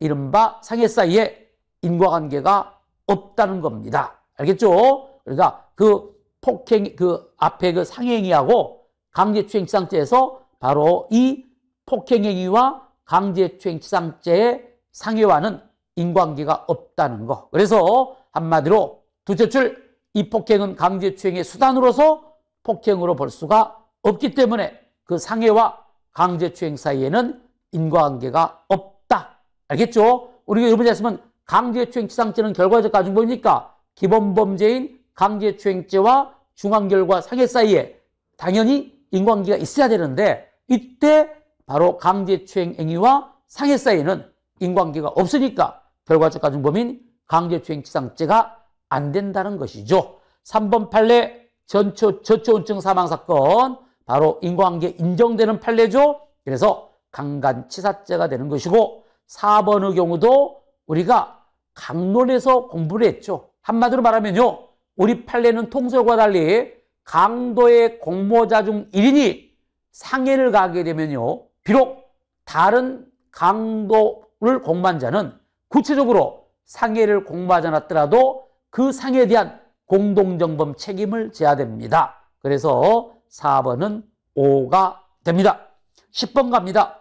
[SPEAKER 1] 이른바 상해 사이에 인과관계가 없다는 겁니다. 알겠죠? 그러니까 그 폭행, 그 앞에 그 상행위하고 강제추행치상죄에서 바로 이 폭행행위와 강제추행치상죄의 상해와는 인관계가 없다는 거. 그래서 한마디로 두째 줄, 이 폭행은 강제추행의 수단으로서 폭행으로 볼 수가 없기 때문에 그 상해와 강제추행 사이에는 인과관계가 없다. 알겠죠? 우리가 여러분 했으면 강제추행 치상죄는 결과적 가중범이니까 기본범죄인 강제추행죄와 중앙결과 상해 사이에 당연히 인과관계가 있어야 되는데 이때 바로 강제추행 행위와 상해 사이에는 인과관계가 없으니까 결과적 가중범인 강제추행치상죄가 안 된다는 것이죠. 3번 판례 전초, 저초운증 사망사건 바로 인과관계 인정되는 판례죠. 그래서 강간치사죄가 되는 것이고 4번의 경우도 우리가 강론에서 공부를 했죠. 한마디로 말하면요. 우리 판례는 통설과 달리 강도의 공모자 중 1인이 상해를 가게 되면요. 비록 다른 강도를 공모한 자는 구체적으로 상해를 공모하지 않았더라도 그 상해에 대한 공동정범 책임을 져야 됩니다. 그래서 4번은 5가 됩니다. 10번 갑니다.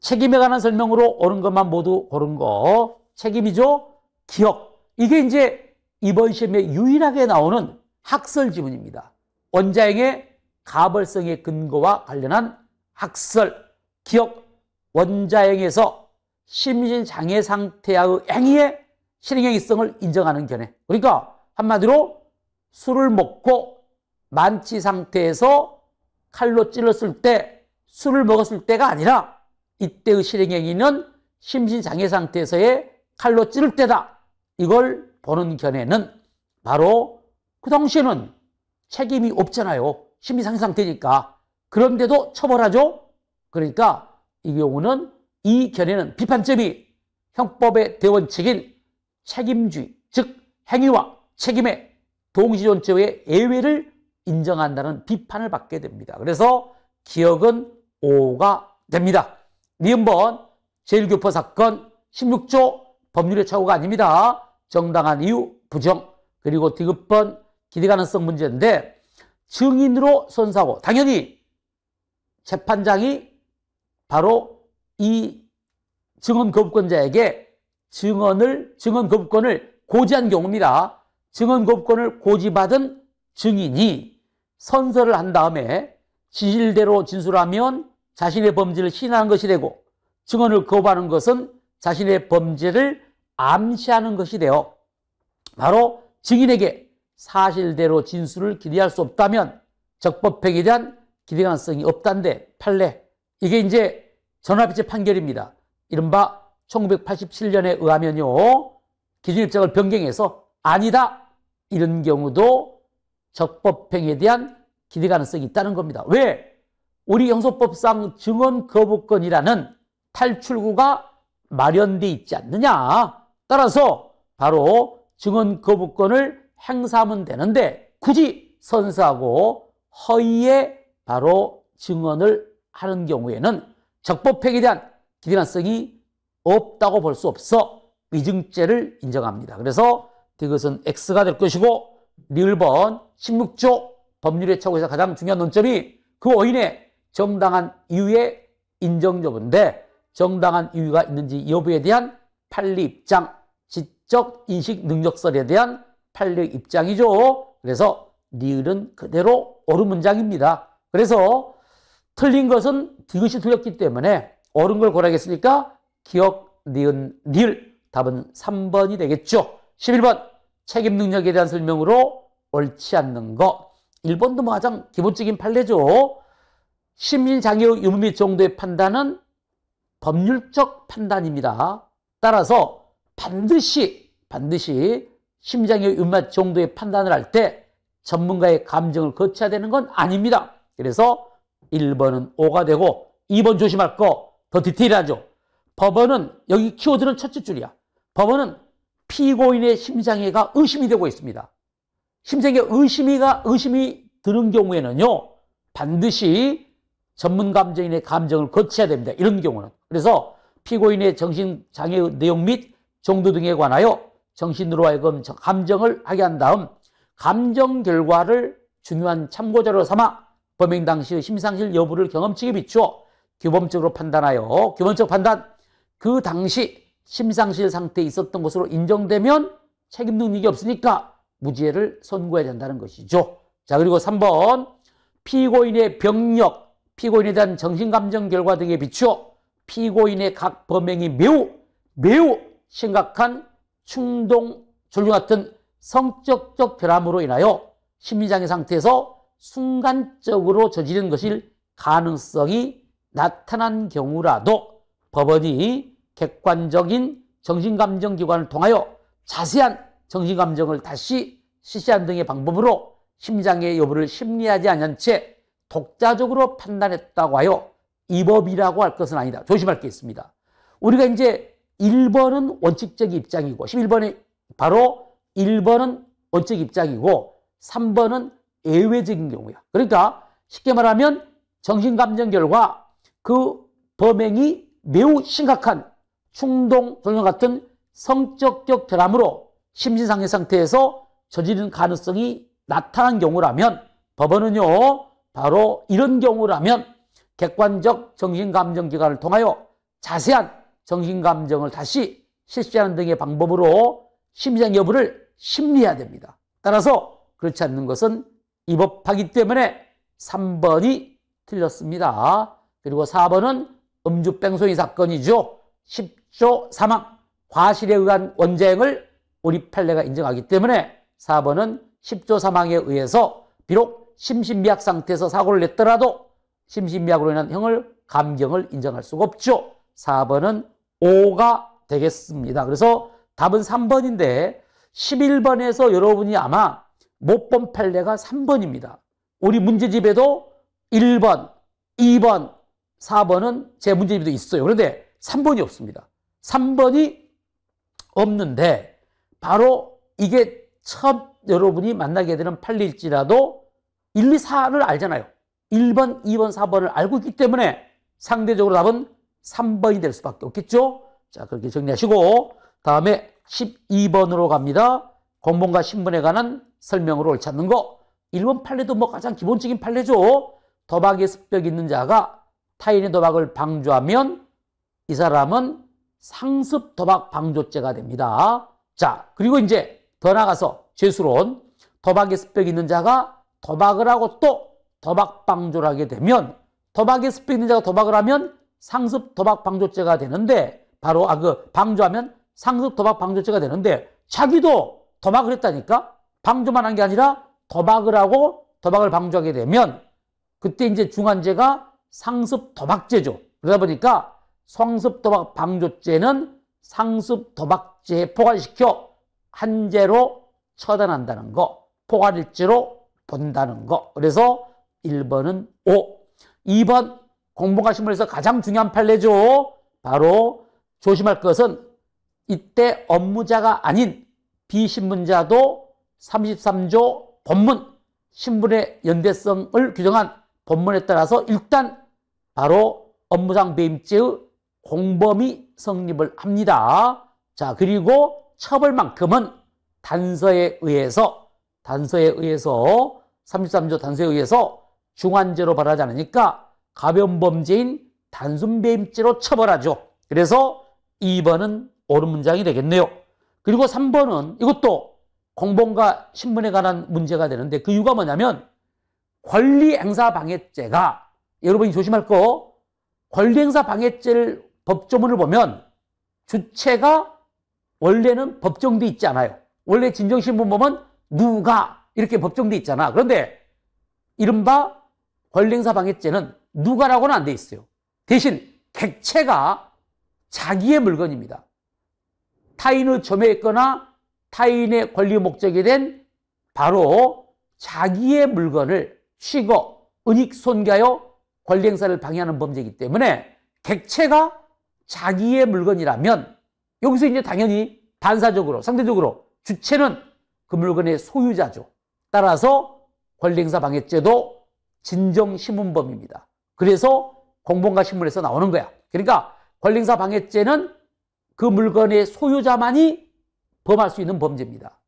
[SPEAKER 1] 책임에 관한 설명으로 옳은 것만 모두 고른 거. 책임이죠? 기억. 이게 이제 이번 시험에 유일하게 나오는 학설 지문입니다. 원자형의 가벌성의 근거와 관련한 학설, 기억, 원자형에서 심신장애 상태의 와 행위의 실행의위성을 인정하는 견해. 그러니까 한마디로 술을 먹고 만취 상태에서 칼로 찔렀을 때 술을 먹었을 때가 아니라 이때의 실행행위는 심신장애 상태에서의 칼로 찌를 때다. 이걸 보는 견해는 바로 그 당시에는 책임이 없잖아요. 심리상 상태니까. 그런데도 처벌하죠? 그러니까 이 경우는 이 견해는 비판점이 형법의 대원칙인 책임주의, 즉 행위와 책임의 동시존재의 예외를 인정한다는 비판을 받게 됩니다. 그래서 기억은 오가 됩니다. 니번 제일교포 사건 16조 법률의 착오가 아닙니다. 정당한 이유 부정 그리고 디귿번 기대 가능성 문제인데 증인으로 손사고 당연히 재판장이 바로 이 증언 거부권자에게 증언을 증언 거부권을 고지한 경우입니다. 증언 거부권을 고지받은 증인이 선서를 한 다음에 진실대로 진술하면 자신의 범죄를 시인하 것이 되고 증언을 거부하는 것은 자신의 범죄를 암시하는 것이 되어 바로 증인에게 사실대로 진술을 기대할 수 없다면 적법행위에 대한 기대 가능성이 없단데 판례 이게 이제 전화비체 판결입니다. 이른바 1987년에 의하면요 기준 입장을 변경해서 아니다 이런 경우도 적법행위에 대한 기대 가능성이 있다는 겁니다. 왜? 우리 형소법상 증언 거부권이라는 탈출구가 마련돼 있지 않느냐. 따라서 바로 증언 거부권을 행사하면 되는데 굳이 선사하고 허위에 바로 증언을 하는 경우에는 적법행위에 대한 기대 가능성이 없다고 볼 수 없어 위증죄를 인정합니다. 그래서 이것은 X가 될 것이고 1번 16조 법률의 처우에서 가장 중요한 논점이 그 어인의 정당한 이유의 인정 여부인데 정당한 이유가 있는지 여부에 대한 판례 입장, 지적 인식 능력설에 대한 판례 입장이죠. 그래서 니을은 그대로 옳은 문장입니다. 그래서 틀린 것은 디귿이 틀렸기 때문에 옳은 걸 고르겠으니까 기억, 니은, 니을 답은 3번이 되겠죠. 11번 책임 능력에 대한 설명으로 옳지 않는 것. 1번도뭐 가장 기본적인 판례죠. 심리장애의 유무 및 정도의 판단은 법률적 판단입니다. 따라서 반드시 반드시 심장애의 유무 및 정도의 판단을 할 때 전문가의 감정을 거쳐야 되는 건 아닙니다. 그래서 1번은 5가 되고 2번 조심할 거 더 디테일하죠. 법원은 여기 키워드는 첫째 줄이야. 법원은 피고인의 심장애가 의심이 되고 있습니다. 심장에 의심이가 의심이 드는 경우에는요. 반드시 전문 감정인의 감정을 거쳐야 됩니다. 이런 경우는. 그래서 피고인의 정신 장애 내용 및 정도 등에 관하여 정신으로 하여금 감정을 하게 한 다음 감정 결과를 중요한 참고자료 삼아 범행 당시의 심상실 여부를 경험치에 비추어 규범적으로 판단하여 규범적 판단 그 당시 심상실 상태에 있었던 것으로 인정되면 책임 능력이 없으니까 무죄를 선고해야 된다는 것이죠. 자, 그리고 3번. 피고인의 병력, 피고인에 대한 정신감정 결과 등에 비추어 피고인의 각 범행이 매우, 매우 심각한 충동, 졸중 같은 성격적 결함으로 인하여 심리장애 상태에서 순간적으로 저지른 것일 가능성이 나타난 경우라도 법원이 객관적인 정신감정기관을 통하여 자세한 정신감정을 다시 실시한 등의 방법으로 심장의 여부를 심리하지 않은 채 독자적으로 판단했다고 하여 이법이라고 할 것은 아니다. 조심할 게 있습니다. 우리가 이제 1번은 원칙적 입장이고 11번이 바로 1번은 원칙 입장이고 3번은 예외적인 경우야. 그러니까 쉽게 말하면 정신감정 결과 그 범행이 매우 심각한 충동, 동요 같은 성적격 결함으로 심신상해 상태에서 저지른 가능성이 나타난 경우라면 법원은요 바로 이런 경우라면 객관적 정신감정기관을 통하여 자세한 정신감정을 다시 실시하는 등의 방법으로 심리상 여부를 심리해야 됩니다. 따라서 그렇지 않는 것은 입법하기 때문에 3번이 틀렸습니다. 그리고 4번은 음주뺑소니 사건이죠. 1쇼 사망, 과실에 의한 원죄행을 우리 판례가 인정하기 때문에 4번은 10조 사망에 의해서 비록 심신미약 상태에서 사고를 냈더라도 심신미약으로 인한 형을 감경을 인정할 수가 없죠. 4번은 5가 되겠습니다. 그래서 답은 3번인데 11번에서 여러분이 아마 못 본 판례가 3번입니다. 우리 문제집에도 1번, 2번, 4번은 제 문제집에도 있어요. 그런데 3번이 없습니다. 3번이 없는데 바로 이게 처음 여러분이 만나게 되는 판리일지라도 1, 2, 4를 알잖아요. 1번, 2번, 4번을 알고 있기 때문에 상대적으로 답은 3번이 될 수밖에 없겠죠. 자, 그렇게 정리하시고 다음에 12번으로 갑니다. 공본과 신분에 관한 설명으로 옳지 않는 거. 1번 판례도 뭐 가장 기본적인 판례죠. 도박의 습벽이 있는 자가 타인의 도박을 방조하면 이 사람은 상습 도박 방조죄가 됩니다. 자, 그리고 이제 더 나가서 죄수론 도박의 습벽이 있는 자가 도박을 하고 또 도박 방조를 하게 되면 도박의 습벽이 있는 자가 도박을 하면 상습 도박 방조죄가 되는데 바로 아 그 방조하면 상습 도박 방조죄가 되는데 자기도 도박을 했다니까 방조만 한 게 아니라 도박을 하고 도박을 방조하게 되면 그때 이제 중환죄가 상습 도박죄죠. 그러다 보니까 성습도박 방조죄는 상습도박죄에 포괄시켜 한죄로 처단한다는 거, 포괄일죄로 본다는 거. 그래서 1번은 O. 2번 공부가 신문에서 가장 중요한 판례죠. 바로 조심할 것은 이때 업무자가 아닌 비신문자도 33조 본문 신분의 연대성을 규정한 본문에 따라서 일단 바로 업무상 배임죄의 공범이 성립을 합니다. 자, 그리고 처벌만큼은 단서에 의해서, 단서에 의해서, 33조 단서에 의해서 중환죄로 바라지 않으니까 가벼운범죄인 단순배임죄로 처벌하죠. 그래서 2번은 옳은 문장이 되겠네요. 그리고 3번은 이것도 공범과 신분에 관한 문제가 되는데 그 이유가 뭐냐면 권리행사방해죄가 여러분이 조심할 거 권리행사방해죄를 법조문을 보면 주체가 원래는 법정돼 있지 않아요. 원래 진정신문범은 누가 이렇게 법정돼 있잖아. 그런데 이른바 권리행사 방해죄는 누가라고는 안 돼 있어요. 대신 객체가 자기의 물건입니다. 타인을 점해했거나 타인의 권리 목적이 된 바로 자기의 물건을 취거, 은익, 손가여 권리행사를 방해하는 범죄이기 때문에 객체가 자기의 물건이라면 여기서 이제 당연히 반사적으로 상대적으로 주체는 그 물건의 소유자죠. 따라서 권리행사 방해죄도 진정신문범입니다. 그래서 공범과 신문에서 나오는 거야. 그러니까 권리행사 방해죄는 그 물건의 소유자만이 범할 수 있는 범죄입니다.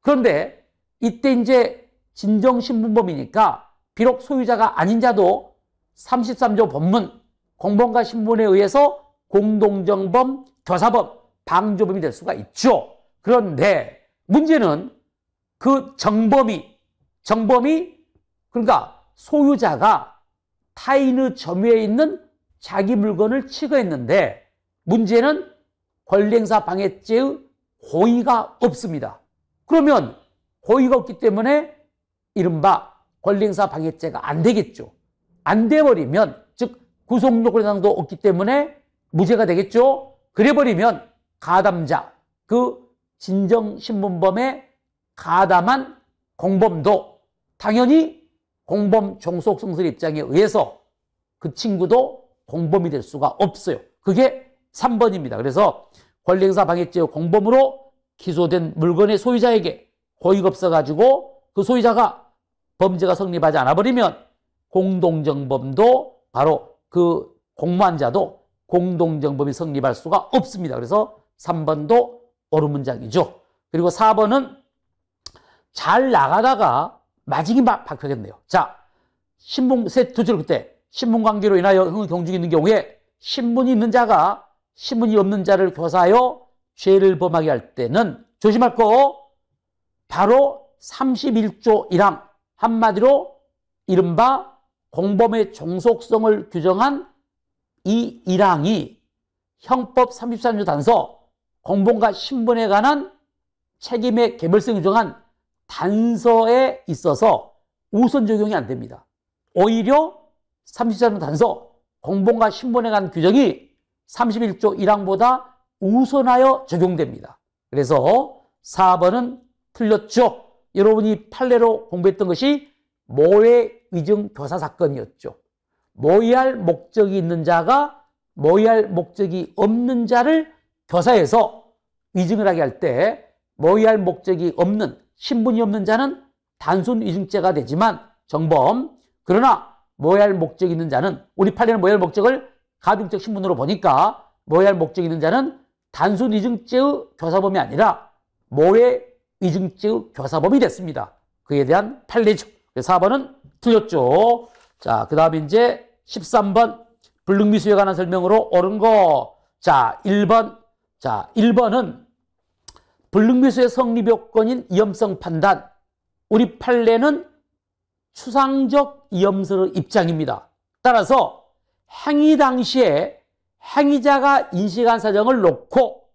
[SPEAKER 1] 그런데 이때 이제 진정신문범이니까 비록 소유자가 아닌 자도 33조 법문 공범과 신문에 의해서 공동정범, 교사범, 방조범이 될 수가 있죠. 그런데 문제는 그 정범이, 정범이 그러니까 소유자가 타인의 점유에 있는 자기 물건을 취거했는데 문제는 권리행사 방해죄의 고의가 없습니다. 그러면 고의가 없기 때문에 이른바 권리행사 방해죄가 안 되겠죠. 안 돼버리면 즉 구속요건의 당도 없기 때문에 무죄가 되겠죠? 그래버리면 가담자, 그 진정신문범의 가담한 공범도 당연히 공범 종속성설 입장에 의해서 그 친구도 공범이 될 수가 없어요. 그게 3번입니다. 그래서 권리행사 방해죄의 공범으로 기소된 물건의 소유자에게 고의가 없어가지고 그 소유자가 범죄가 성립하지 않아 버리면 공동정범도 바로 그 공무한자도 공동정범이 성립할 수가 없습니다. 그래서 3번도 옳은 문장이죠. 그리고 4번은 잘 나가다가 마직이 박혀겠네요. 자, 신분, 세, 두줄 그때 신분관계로 인하여 형의 경중이 있는 경우에 신분이 있는 자가 신분이 없는 자를 교사하여 죄를 범하게 할 때는 조심할 거 바로 31조 1항 한마디로 이른바 공범의 종속성을 규정한 이 1항이 형법 33조 단서 공범과 신분에 관한 책임의 개별성을 정한 단서에 있어서 우선 적용이 안 됩니다. 오히려 33조 단서 공범과 신분에 관한 규정이 31조 1항보다 우선하여 적용됩니다. 그래서 4번은 틀렸죠. 여러분이 판례로 공부했던 것이 모해 위증 교사 사건이었죠. 모의할 목적이 있는 자가 모의할 목적이 없는 자를 교사해서 위증을 하게 할 때 모의할 목적이 없는 신분이 없는 자는 단순 위증죄가 되지만 정범 그러나 모의할 목적이 있는 자는 우리 판례는 모의할 목적을 가중적 신분으로 보니까 모의할 목적이 있는 자는 단순 위증죄의 교사범이 아니라 모의 위증죄의 교사범이 됐습니다. 그에 대한 판례죠. 4번은 그 틀렸죠. 자, 그 다음에 이제 13번 불능미수에 관한 설명으로 옳은 거. 자, 1번. 자, 1번은 불능미수의 성립 요건인 위험성 판단. 우리 판례는 추상적 위험성의 입장입니다. 따라서 행위 당시에 행위자가 인식한 사정을 놓고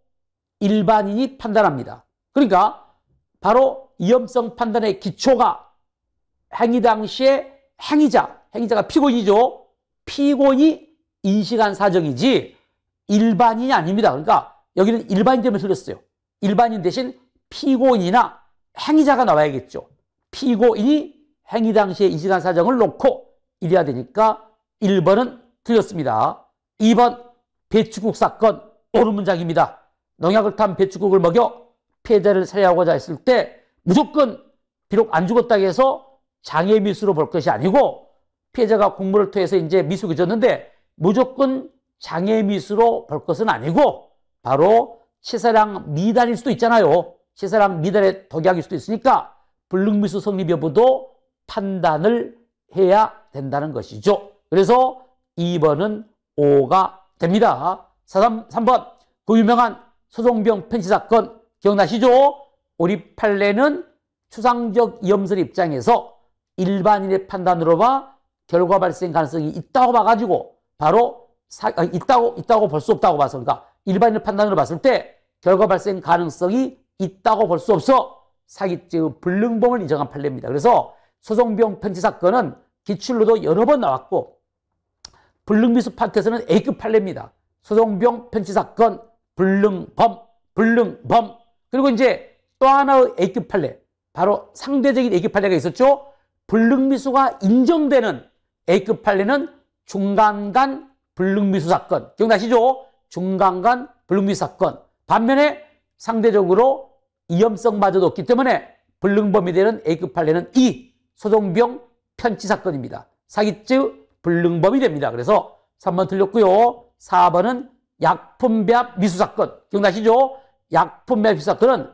[SPEAKER 1] 일반인이 판단합니다. 그러니까 바로 위험성 판단의 기초가 행위 당시에 행위자, 행위자가 피고인이죠. 피고인이 인식한 사정이지 일반인이 아닙니다. 그러니까 여기는 일반인 때문에 틀렸어요. 일반인 대신 피고인이나 행위자가 나와야겠죠. 피고인이 행위 당시에 인식한 사정을 놓고 이래야 되니까 1번은 틀렸습니다. 2번 배추국 사건 옳은 문장입니다. 농약을 탄 배추국을 먹여 피해자를 살해하고자 했을 때 무조건 비록 안 죽었다고 해서 장애 미수로 볼 것이 아니고 피해자가 공모를 통해서 이제 미수 그졌는데 무조건 장애 미수로 볼 것은 아니고 바로 치사량 미달일 수도 있잖아요. 치사량 미달의 덕약일 수도 있으니까 불능미수 성립 여부도 판단을 해야 된다는 것이죠. 그래서 2번은 5가 됩니다. 4, 3, 번그 유명한 소송병 편지 사건 기억나시죠? 우리 판례는 추상적 염험설 입장에서 일반인의 판단으로 봐 결과 발생 가능성이 있다고 봐가지고 바로 사, 아 있다고 있다고 볼 수 없다고 봐서 그러니까 일반인의 판단으로 봤을 때 결과 발생 가능성이 있다고 볼 수 없어 사기죄의 불능범을 인정한 판례입니다. 그래서 소송비용 편취 사건은 기출로도 여러 번 나왔고 불능미수 파트에서는 A급 판례입니다. 소송비용 편취 사건 불능범 불능범 그리고 이제 또 하나의 A급 판례 바로 상대적인 A급 판례가 있었죠. 불능미수가 인정되는 A급 판례는 중간간 불능미수 사건. 기억나시죠? 중간간 불능미수 사건. 반면에 상대적으로 이염성마저도 없기 때문에 불능범이 되는 A급 판례는 이소종병 편취 사건입니다. 사기죄 불능범이 됩니다. 그래서 3번 틀렸고요. 4번은 약품배합 미수 사건. 기억나시죠? 약품배합 미수 사건은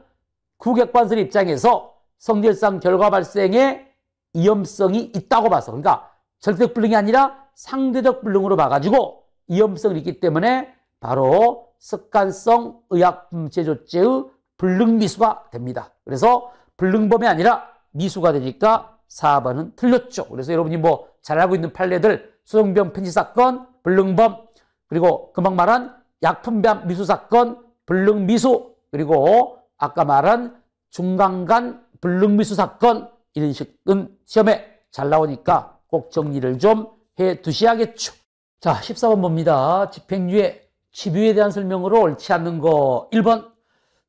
[SPEAKER 1] 구객관설 입장에서 성질상 결과 발생에 위험성이 있다고 봐서 그러니까 절대적 불능이 아니라 상대적 불능으로 봐가지고 위험성이 있기 때문에 바로 습관성 의약품제 조죄의 불능 미수가 됩니다. 그래서 불능범이 아니라 미수가 되니까 4번은 틀렸죠. 그래서 여러분이 뭐잘하고 있는 판례들 수송병 편지 사건 불능범 그리고 금방 말한 약품병 미수 사건 불능 미수 그리고 아까 말한 중간간 불능 미수 사건 이런 식은 시험에 잘 나오니까 꼭 정리를 좀해 두셔야겠죠. 자, 14번 봅니다. 집행유예, 집유에 대한 설명으로 옳지 않는 거. 1번,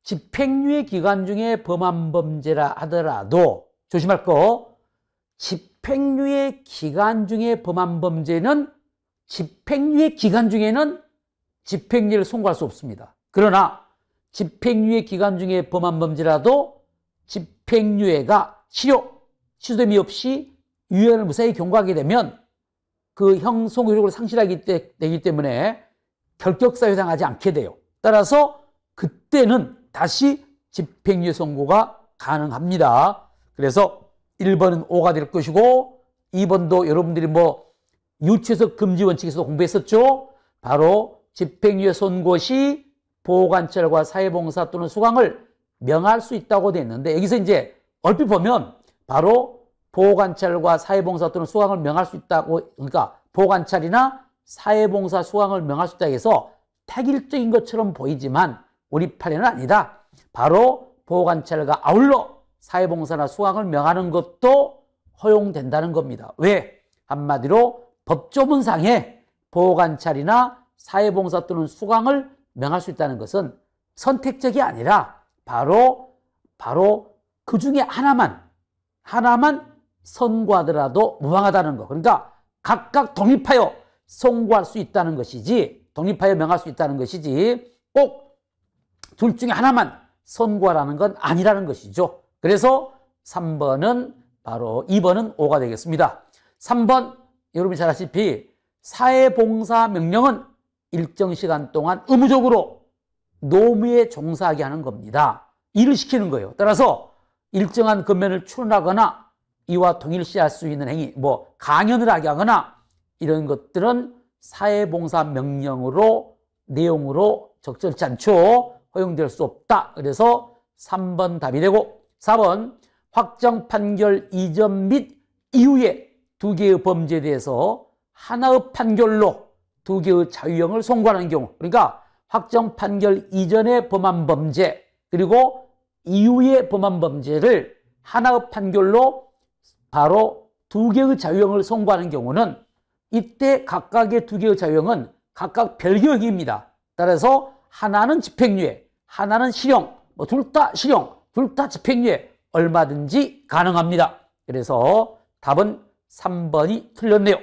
[SPEAKER 1] 집행유예 기간 중에 범한 범죄라 하더라도 조심할 거. 집행유예 기간 중에 범한 범죄는 집행유예 기간 중에는 집행유예를 송고할수 없습니다. 그러나 집행유예 기간 중에 범한 범죄라도 집행유예가 치료, 시도됨이 없이 유해를 무사히 경과하게 되면 그 형성효력을 상실하기 때, 되기 때문에 결격사유 당하지 않게 돼요. 따라서 그때는 다시 집행유예 선고가 가능합니다. 그래서 1번은 5가 될 것이고 2번도 여러분들이 뭐 유치해서 금지 원칙에서도 공부했었죠. 바로 집행유예 선고 시 보호관찰과 사회봉사 또는 수강을 명할 수 있다고 되어 있는데 여기서 이제 얼핏 보면 바로 보호관찰과 사회봉사 또는 수강을 명할 수 있다고 그러니까 보호관찰이나 사회봉사 수강을 명할 수 있다 해서 탁일적인 것처럼 보이지만 우리 판례는 아니다. 바로 보호관찰과 아울러 사회봉사나 수강을 명하는 것도 허용된다는 겁니다. 왜? 한마디로 법조문상에 보호관찰이나 사회봉사 또는 수강을 명할 수 있다는 것은 선택적이 아니라 바로 바로 그 중에 하나만 하나만 선고하더라도 무방하다는 거. 그러니까 각각 독립하여 선고할 수 있다는 것이지 독립하여 명할 수 있다는 것이지 꼭 둘 중에 하나만 선고하라는 건 아니라는 것이죠. 그래서 3번은 바로 2번은 5가 되겠습니다. 3번 여러분 이잘 아시피 사회봉사 명령은 일정 시간 동안 의무적으로 노무에 종사하게 하는 겁니다. 일을 시키는 거예요. 따라서 일정한 금면을출원하거나 이와 동일시할 수 있는 행위, 뭐 강연을 하게 하거나 이런 것들은 사회봉사 명령으로 내용으로 적절치 않죠. 허용될 수 없다. 그래서 3번 답이 되고 4번 확정 판결 이전 및 이후에 두 개의 범죄에 대해서 하나의 판결로 두 개의 자유형을 선고하는 경우 그러니까 확정 판결 이전에 범한 범죄 그리고 이후에 범한 범죄를 하나의 판결로 바로 두 개의 자유형을 선고하는 경우는 이때 각각의 두 개의 자유형은 각각 별개형입니다. 따라서 하나는 집행유예, 하나는 실형, 뭐둘다 실형, 둘 다 집행유예 얼마든지 가능합니다. 그래서 답은 3번이 틀렸네요.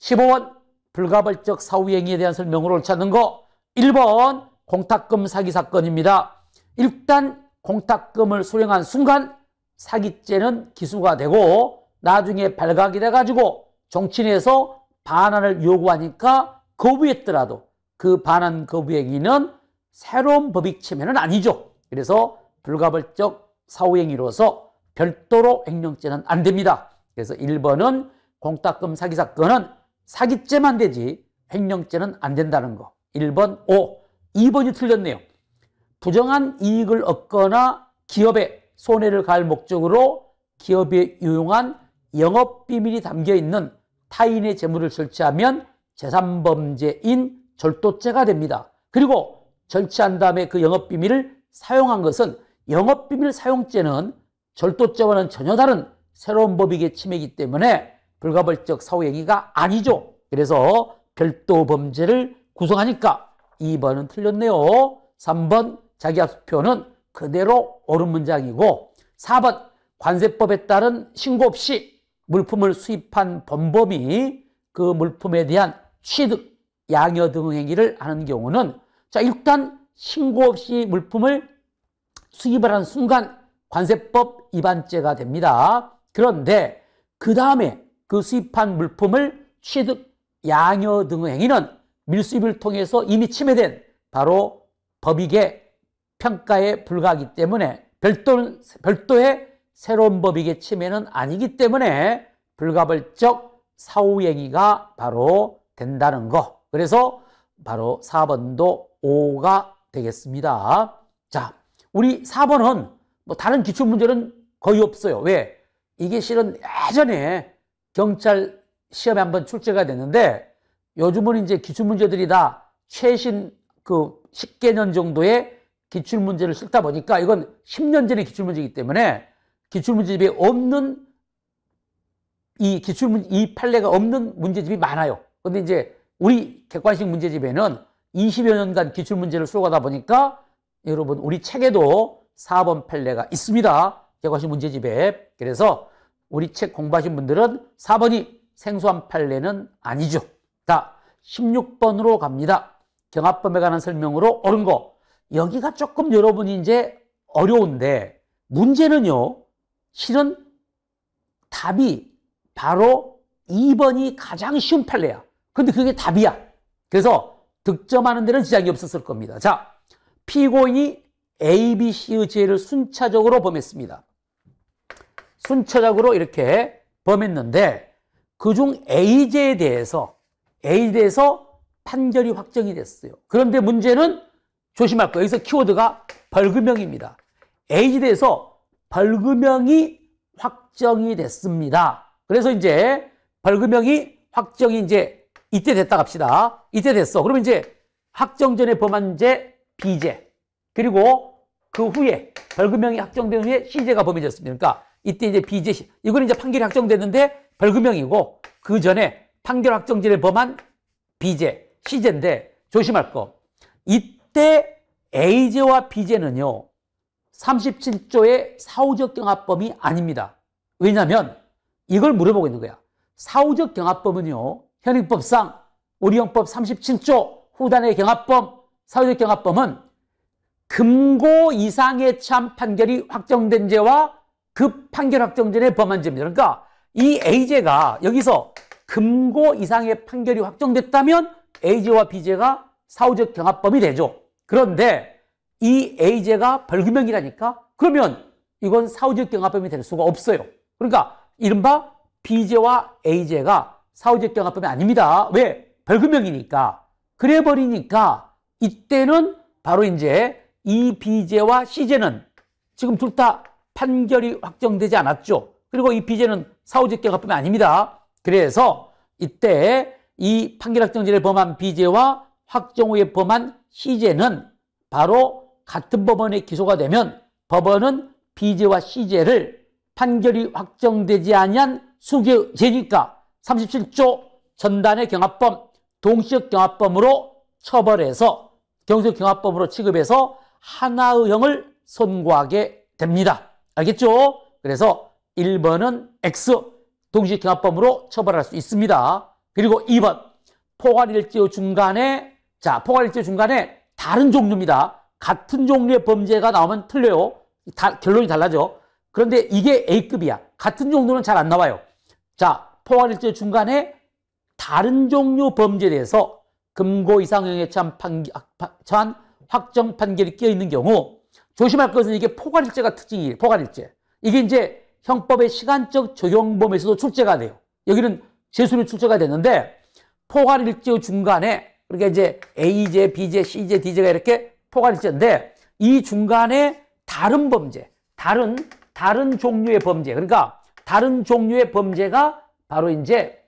[SPEAKER 1] 15번 불가벌적 사후행위에 대한 설명으로 찾는 거 1번 공탁금 사기 사건입니다. 일단 공탁금을 수령한 순간 사기죄는 기수가 되고 나중에 발각이 돼가지고 정치내에서 반환을 요구하니까 거부했더라도 그 반환 거부 행위는 새로운 법익 침해는 아니죠. 그래서 불가벌적 사후행위로서 별도로 횡령죄는 안 됩니다. 그래서 1번은 공탁금 사기 사건은 사기죄만 되지 횡령죄는 안 된다는 거. 1번 O. 2번이 틀렸네요. 부정한 이익을 얻거나 기업에 손해를 갈 목적으로 기업에 유용한 영업 비밀이 담겨 있는 타인의 재물을 설치하면 재산 범죄인 절도죄가 됩니다. 그리고 절취한 다음에 그 영업 비밀을 사용한 것은 영업 비밀 사용죄는 절도죄와는 전혀 다른 새로운 법익의 침해이기 때문에 불가벌적 사후행위가 아니죠. 그래서 별도 범죄를 구성하니까 2번은 틀렸네요. 3번 자기압수표는 그대로 옳은 문장이고 4번 관세법에 따른 신고 없이 물품을 수입한 범범이 그 물품에 대한 취득, 양여 등 행위를 하는 경우는 자, 일단 신고 없이 물품을 수입을 한 순간 관세법 위반죄가 됩니다. 그런데 그 다음에 그 수입한 물품을 취득, 양여 등 행위는 밀수입을 통해서 이미 침해된 바로 법익의 평가에 불과하기 때문에 별도, 별도의 새로운 법이의 침해는 아니기 때문에 불가벌적 사후행위가 바로 된다는 거. 그래서 바로 4번도 5가 되겠습니다. 자, 우리 4번은 뭐 다른 기출 문제는 거의 없어요. 왜? 이게 실은 예전에 경찰 시험에 한번 출제가 됐는데 요즘은 이제 기출 문제들이 다 최신 그 10개년 정도의 기출 문제를 싣다 보니까 이건 10년 전의 기출 문제이기 때문에 기출문제집에 없는 이 기출문 이 판례가 없는 문제집이 많아요. 근데 이제 우리 객관식 문제집에는 20여 년간 기출문제를 수록하다 보니까 여러분 우리 책에도 4번 판례가 있습니다. 객관식 문제집에. 그래서 우리 책 공부하신 분들은 4번이 생소한 판례는 아니죠. 자, 16번으로 갑니다. 경합범에 관한 설명으로 옳은 거. 여기가 조금 여러분이 이제 어려운데 문제는요. 실은 답이 바로 2번이 가장 쉬운 판례야. 근데 그게 답이야. 그래서 득점하는 데는 지장이 없었을 겁니다. 자, 피고인이 A, B, C의 죄를 순차적으로 범했습니다. 순차적으로 이렇게 범했는데 그중 A죄에 대해서 A에 대해서 판결이 확정이 됐어요. 그런데 문제는 조심할 거예요. 여기서 키워드가 벌금형입니다. A에 대해서 벌금형이 확정이 됐습니다. 그래서 이제 벌금형이 확정이 이제 이때 됐다 갑시다. 이때 됐어. 그러면 이제 확정 전에 범한죄 비제 그리고 그 후에 벌금형이 확정된 후에 시제가 범해졌습니다. 그러니까 이때 이제 비제 시 이거는 이제 판결이 확정됐는데 벌금형이고 그 전에 판결 확정 전에 범한 비제 시제인데 조심할 거. 이때 a 제와 b 제는요 37조의 사후적 경합범이 아닙니다. 왜냐하면 이걸 물어보고 있는 거야. 사후적 경합범은요. 현행법상 우리 형법 37조 후단의 경합범, 사후적 경합범은 금고 이상의 참 판결이 확정된 죄와 그 판결 확정전의 범한죄입니다. 그러니까 이 A죄가 여기서 금고 이상의 판결이 확정됐다면 A죄와 B죄가 사후적 경합범이 되죠. 그런데 이 A제가 벌금형이라니까? 그러면 이건 사후적 경합범이 될 수가 없어요. 그러니까 이른바 B제와 A제가 사후적 경합범이 아닙니다. 왜? 벌금형이니까. 그래 버리니까 이때는 바로 이제 이 B제와 C제는 지금 둘 다 판결이 확정되지 않았죠. 그리고 이 B제는 사후적 경합범이 아닙니다. 그래서 이때 이 판결 확정죄를 범한 B제와 확정 후에 범한 C제는 바로 같은 법원에 기소가 되면 법원은 비제와 시제를 판결이 확정되지 아니한 수교죄니까 37조 전단의 경합범, 동시적 경합범으로 처벌해서 경적 경합범으로 취급해서 하나의 형을 선고하게 됩니다. 알겠죠? 그래서 1번은 X, 동시적 경합범으로 처벌할 수 있습니다. 그리고 2번, 포괄일죄 중간에, 자, 포괄일죄 중간에 다른 종류입니다. 같은 종류의 범죄가 나오면 틀려요. 다, 결론이 달라져. 그런데 이게 A급이야. 같은 종류는 잘 안 나와요. 자, 포괄일제 중간에 다른 종류 범죄에 대해서 금고 이상형에 처한, 판기, 아, 처한 확정 판결이 끼어 있는 경우 조심할 것은 이게 포괄일제가 특징이에요. 포괄일제. 이게 이제 형법의 시간적 적용범에서도 출제가 돼요. 여기는 재수로 출제가 됐는데포괄일제 중간에 그러니까 이제 A제, B제, C제, D제가 이렇게 포괄일죄인데 네. 이 중간에 다른 범죄, 다른 다른 종류의 범죄. 그러니까 다른 종류의 범죄가 바로 이제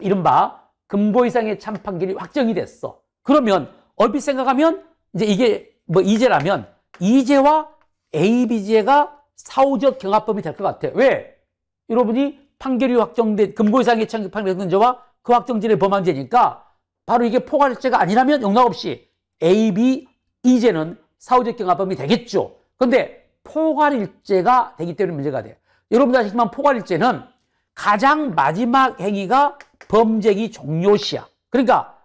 [SPEAKER 1] 이른바 금고 이상의 참판결이 확정이 됐어. 그러면 얼핏 생각하면 이제 이게 뭐 이제라면 이제와 AB제가 사후적 경합범이 될 것 같아. 왜? 여러분이 판결이 확정된 금고 이상의 참판결 근저와 그확정지의범한제니까 바로 이게 포괄죄가 아니라면 영락 없이 A, B, 이제는 사후적 경합범이 되겠죠. 그런데 포괄일제가 되기 때문에 문제가 돼요. 여러분도 아시지만 포괄일제는 가장 마지막 행위가 범죄기 종료 시야. 그러니까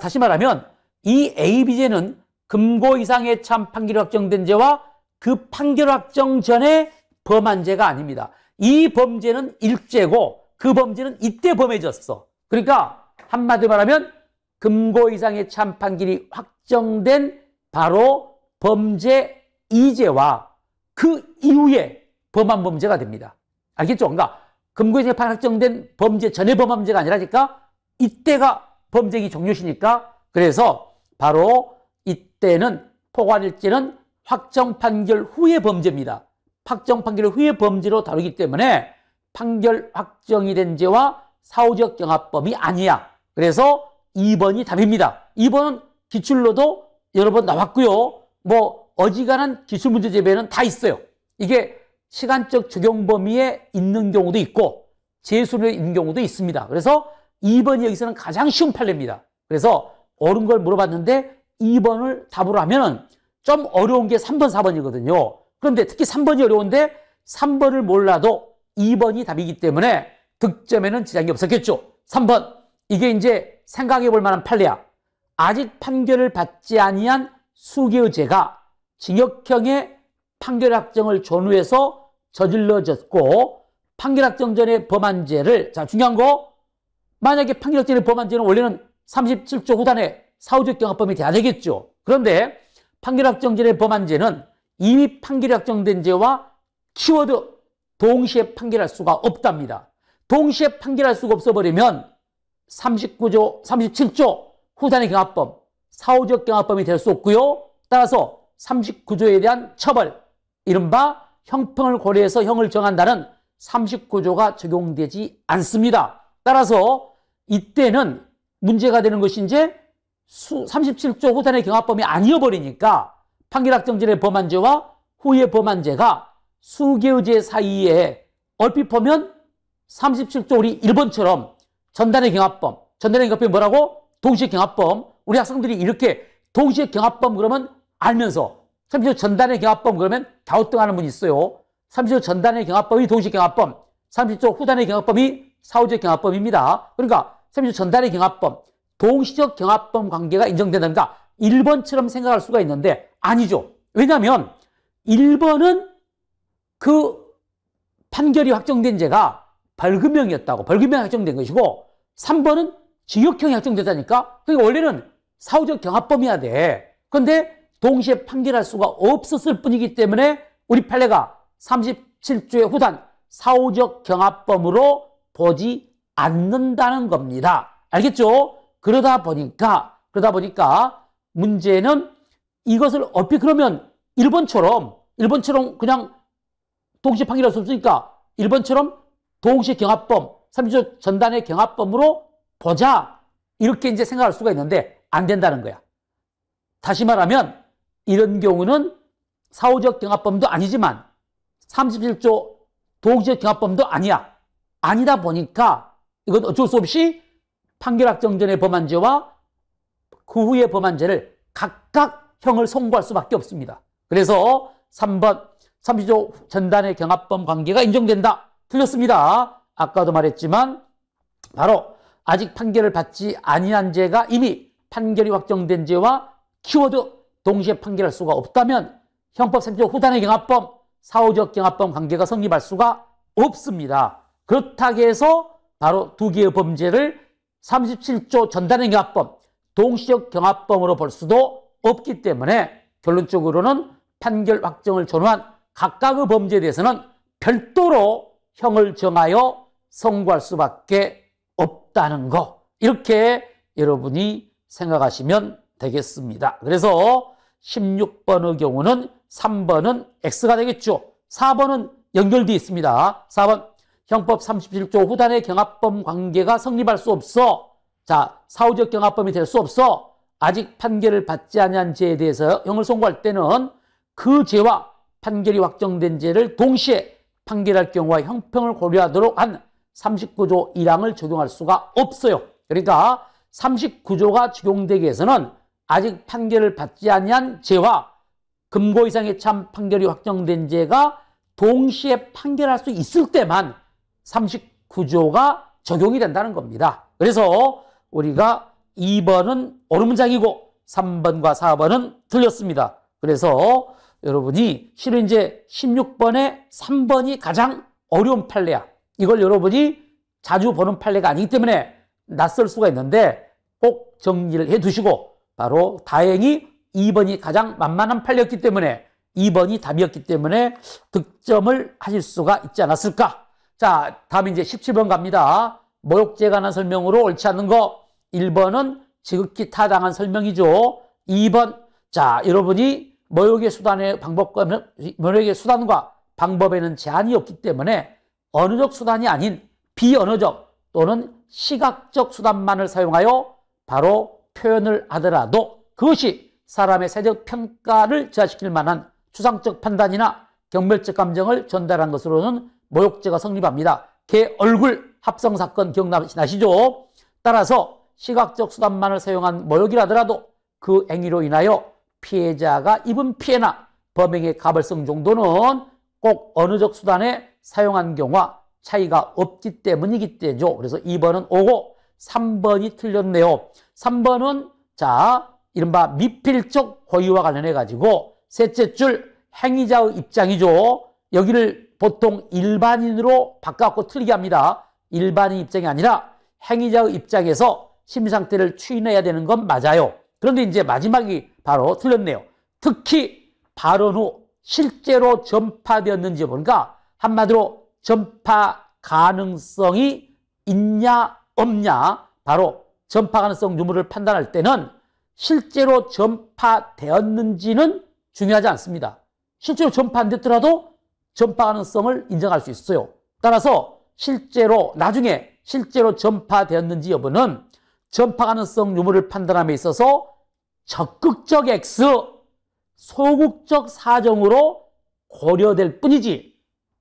[SPEAKER 1] 다시 말하면 이 AB제는 금고 이상의 참 판결 확정된 죄와 그 판결 확정 전에 범한죄가 아닙니다. 이 범죄는 일제고그 범죄는 이때 범해졌어. 그러니까 한마디 말하면 금고 이상의 참판결이 확 확정된 바로 범죄 이제와 그 이후에 범한 범죄가 됩니다. 알겠죠? 그러니까 금고의재판 확정된 범죄 전에 범한 범죄가 아니라니까 이때가 범죄기 종료시니까 그래서 바로 이때는 포괄일죄는 확정 판결 후의 범죄입니다. 확정 판결 후의 범죄로 다루기 때문에 판결 확정이 된 죄와 사후적 경합범이 아니야. 그래서 2번이 답입니다. 2번은 기출로도 여러 번 나왔고요. 뭐 어지간한 기출 문제 제배는 다 있어요. 이게 시간적 적용 범위에 있는 경우도 있고 재수를 있는 경우도 있습니다. 그래서 2번이 여기서는 가장 쉬운 판례입니다. 그래서 옳은 걸 물어봤는데 2번을 답으로 하면 은좀 어려운 게 3번, 4번이거든요. 그런데 특히 3번이 어려운데 3번을 몰라도 2번이 답이기 때문에 득점에는 지장이 없었겠죠. 3번 이게 이제 생각해 볼 만한 판례야. 아직 판결을 받지 아니한 수교의죄가 징역형의 판결 확정을 전후해서 저질러졌고 판결 확정 전의 범안죄를 자 중요한 거 만약에 판결 확정 전의 범안죄는 원래는 37조 후단에 사후적 경합범이 돼야 되겠죠. 그런데 판결 확정 전의 범안죄는 이미 판결 확정된 죄와 키워드 동시에 판결할 수가 없답니다. 동시에 판결할 수가 없어버리면 39조, 37조 후단의 경합범 사후적 경합범이 될 수 없고요. 따라서 39조에 대한 처벌, 이른바 형평을 고려해서 형을 정한다는 39조가 적용되지 않습니다. 따라서 이때는 문제가 되는 것이 이제 37조 후단의 경합범이 아니어버리니까 판결학정전의 범한죄와 후의 범한죄가수개의죄 사이에 얼핏 보면 37조 우리 1번처럼 전단의 경합범, 전단의 경합범이 뭐라고? 동시에 경합범 우리 학생들이 이렇게 동시에 경합범 그러면 알면서 30초 전단의 경합범 그러면 갸우뚱하는 분이 있어요. 30초 전단의 경합범이 동시에 경합범 30초 후단의 경합범이 사후적 경합범입니다. 그러니까 30초 전단의 경합범 동시적 경합범 관계가 인정된다니까 1번처럼 생각할 수가 있는데 아니죠. 왜냐하면 1번은 그 판결이 확정된 죄가 벌금형이었다고 벌금형 이 확정된 것이고 3번은 징역형이 확정되다니까? 그게 그러니까 원래는 사후적 경합범이야 돼. 그런데 동시에 판결할 수가 없었을 뿐이기 때문에 우리 판례가 37조의 후단 사후적 경합범으로 보지 않는다는 겁니다. 알겠죠? 그러다 보니까 그러다 보니까 문제는 이것을 어필 그러면 일본처럼 일본처럼 그냥 동시 에 판결할 수 없으니까 일본처럼 동시 에 경합범 30조 전단의 경합범으로 보자. 이렇게 이제 생각할 수가 있는데 안 된다는 거야. 다시 말하면 이런 경우는 사후적 경합범도 아니지만 37조 도구적 경합범도 아니야. 아니다 보니까 이건 어쩔 수 없이 판결확정전의 범한죄와그 후의 범한죄를 각각 형을 선고할 수밖에 없습니다. 그래서 3번 30조 전단의 경합범 관계가 인정된다. 틀렸습니다. 아까도 말했지만 바로 아직 판결을 받지 아니한 죄가 이미 판결이 확정된 죄와 키워드 동시에 판결할 수가 없다면 형법 3조 후단의 경합범, 사후적 경합범 관계가 성립할 수가 없습니다. 그렇다고 해서 바로 두 개의 범죄를 37조 전단의 경합범, 동시적 경합범으로 볼 수도 없기 때문에 결론적으로는 판결 확정을 전후한 각각의 범죄에 대해서는 별도로 형을 정하여 선고할 수밖에 없다는 거. 이렇게 여러분이 생각하시면 되겠습니다. 그래서 16번의 경우는 3번은 X가 되겠죠. 4번은 연결되어 있습니다. 4번 형법 37조 후단의 경합범 관계가 성립할 수 없어. 자, 사후적 경합범이 될 수 없어. 아직 판결을 받지 않니한 죄에 대해서 형을 선고할 때는 그 죄와 판결이 확정된 죄를 동시에 판결할 경우와 형평을 고려하도록 한 39조 1항을 적용할 수가 없어요. 그러니까 39조가 적용되기 위해서는 아직 판결을 받지 아니한 죄와 금고 이상의 참 판결이 확정된 죄가 동시에 판결할 수 있을 때만 39조가 적용이 된다는 겁니다. 그래서 우리가 2번은 옳은 문장이고 3번과 4번은 틀렸습니다. 그래서 여러분이 실은 이제 16번에 3번이 가장 어려운 판례야. 이걸 여러분이 자주 보는 판례가 아니기 때문에 낯설 수가 있는데 꼭 정리를 해 두시고 바로 다행히 2번이 가장 만만한 판례였기 때문에 2번이 답이었기 때문에 득점을 하실 수가 있지 않았을까? 자, 다음 이제 17번 갑니다. 모욕죄에 관한 설명으로 옳지 않는 거. 1번은 지극히 타당한 설명이죠. 2번. 자, 여러분이 모욕의 수단의 방법과 모욕의 수단과 방법에는 제한이 없기 때문에 언어적 수단이 아닌 비언어적 또는 시각적 수단만을 사용하여 바로 표현을 하더라도 그것이 사람의 세적 평가를 저하시킬 만한 추상적 판단이나 경멸적 감정을 전달한 것으로는 모욕죄가 성립합니다. 개 얼굴 합성 사건 기억나시죠? 따라서 시각적 수단만을 사용한 모욕이라더라도 그 행위로 인하여 피해자가 입은 피해나 범행의 가벌성 정도는 꼭 언어적 수단에 사용한 경우와 차이가 없기 때문이기 때죠. 그래서 2번은 오고 3번이 틀렸네요. 3번은 자 이른바 미필적 고의와 관련해 가지고 셋째 줄 행위자의 입장이죠. 여기를 보통 일반인으로 바꿔고 틀리게 합니다. 일반인 입장이 아니라 행위자의 입장에서 심상태를 추인해야 되는 건 맞아요. 그런데 이제 마지막이 바로 틀렸네요. 특히 발언 후 실제로 전파되었는지 보니까 그러니까 한마디로 전파 가능성이 있냐 없냐 바로 전파 가능성 유무를 판단할 때는 실제로 전파되었는지는 중요하지 않습니다. 실제로 전파 안 됐더라도 전파 가능성을 인정할 수 있어요. 따라서 실제로 나중에 실제로 전파되었는지 여부는 전파 가능성 유무를 판단함에 있어서 적극적 X, 소극적 사정으로 고려될 뿐이지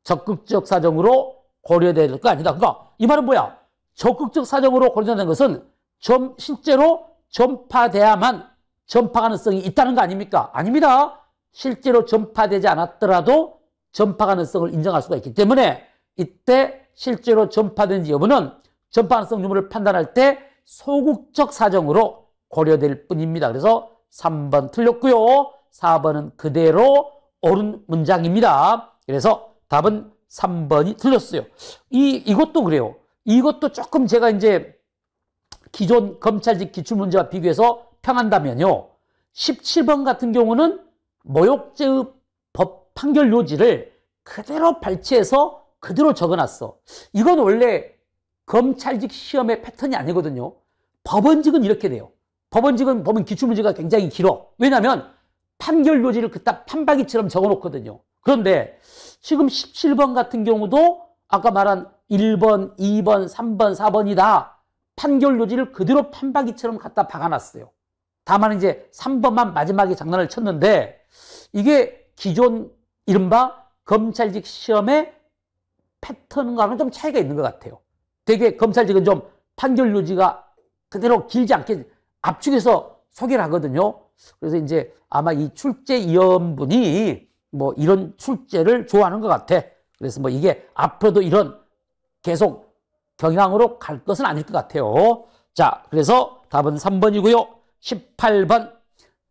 [SPEAKER 1] 적극적 사정으로 고려되어야될 거 아니다. 그러니까 이 말은 뭐야? 적극적 사정으로 고려된 것은 점, 실제로 전파돼야만 전파 가능성이 있다는 거 아닙니까? 아닙니다. 실제로 전파되지 않았더라도 전파 가능성을 인정할 수가 있기 때문에 이때 실제로 전파된지 여부는 전파 가능성 유무를 판단할 때 소극적 사정으로 고려될 뿐입니다. 그래서 3번 틀렸고요. 4번은 그대로 옳은 문장입니다. 그래서 답은 3번이 틀렸어요. 이, 이것도 그래요. 이것도 조금 제가 이제 기존 검찰직 기출문제와 비교해서 평한다면요. 17번 같은 경우는 모욕죄의 법 판결 요지를 그대로 발췌해서 그대로 적어놨어. 이건 원래 검찰직 시험의 패턴이 아니거든요. 법원직은 이렇게 돼요. 법원직은 법원 기출문제가 굉장히 길어. 왜냐하면 판결 요지를 그따 판박이처럼 적어놓거든요. 그런데 지금 17번 같은 경우도 아까 말한 1번, 2번, 3번, 4번이다. 판결 요지를 그대로 판박이처럼 갖다 박아놨어요. 다만 이제 3번만 마지막에 장난을 쳤는데 이게 기존 이른바 검찰직 시험의 패턴과는 좀 차이가 있는 것 같아요. 되게 검찰직은 좀 판결 요지가 그대로 길지 않게 압축해서 소개를 하거든요. 그래서 이제 아마 이 출제 위원분이 뭐 이런 출제를 좋아하는 것 같아. 그래서 뭐 이게 앞으로도 이런 계속 경향으로 갈 것은 아닐 것 같아요. 자, 그래서 답은 3번이고요. 18번.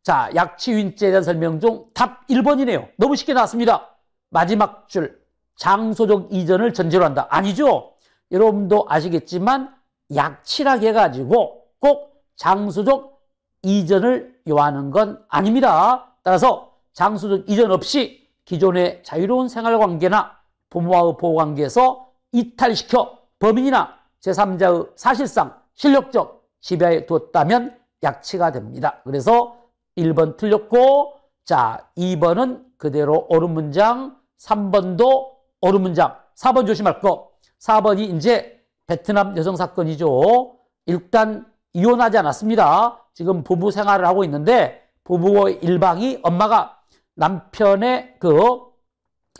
[SPEAKER 1] 자, 약치윈제에 대한 설명 중 답 1번이네요. 너무 쉽게 나왔습니다. 마지막 줄. 장소적 이전을 전제로 한다. 아니죠. 여러분도 아시겠지만 약치라게 해가지고 꼭 장소적 이전을 요하는 건 아닙니다. 따라서 장수적 이전 없이 기존의 자유로운 생활관계나 부모와의 보호관계에서 이탈시켜 범인이나 제3자의 사실상 실력적 지배에 두었다면 약치가 됩니다. 그래서 1번 틀렸고 자 2번은 그대로 옳은 문장 3번도 옳은 문장 4번 조심할 거 4번이 이제 베트남 여성 사건이죠. 일단 이혼하지 않았습니다. 지금 부부 생활을 하고 있는데 부부의 일방이 엄마가 남편의 그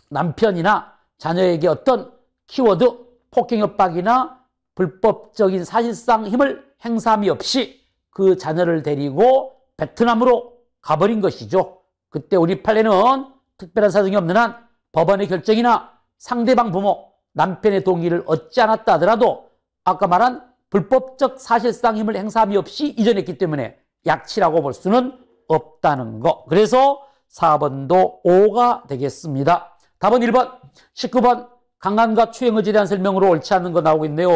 [SPEAKER 1] 남편이나 자녀에게 어떤 키워드 폭행 협박이나 불법적인 사실상 힘을 행사함이 없이 그 자녀를 데리고 베트남으로 가버린 것이죠. 그때 우리 판례는 특별한 사정이 없는 한 법원의 결정이나 상대방 부모, 남편의 동의를 얻지 않았다 하더라도 아까 말한 불법적 사실상 힘을 행사함이 없이 이전했기 때문에 약치라고 볼 수는 없다는 거. 그래서 4번도 5가 되겠습니다. 답은 1번, 19번 강간과 추행의지 대한 설명으로 옳지 않은 거 나오고 있네요.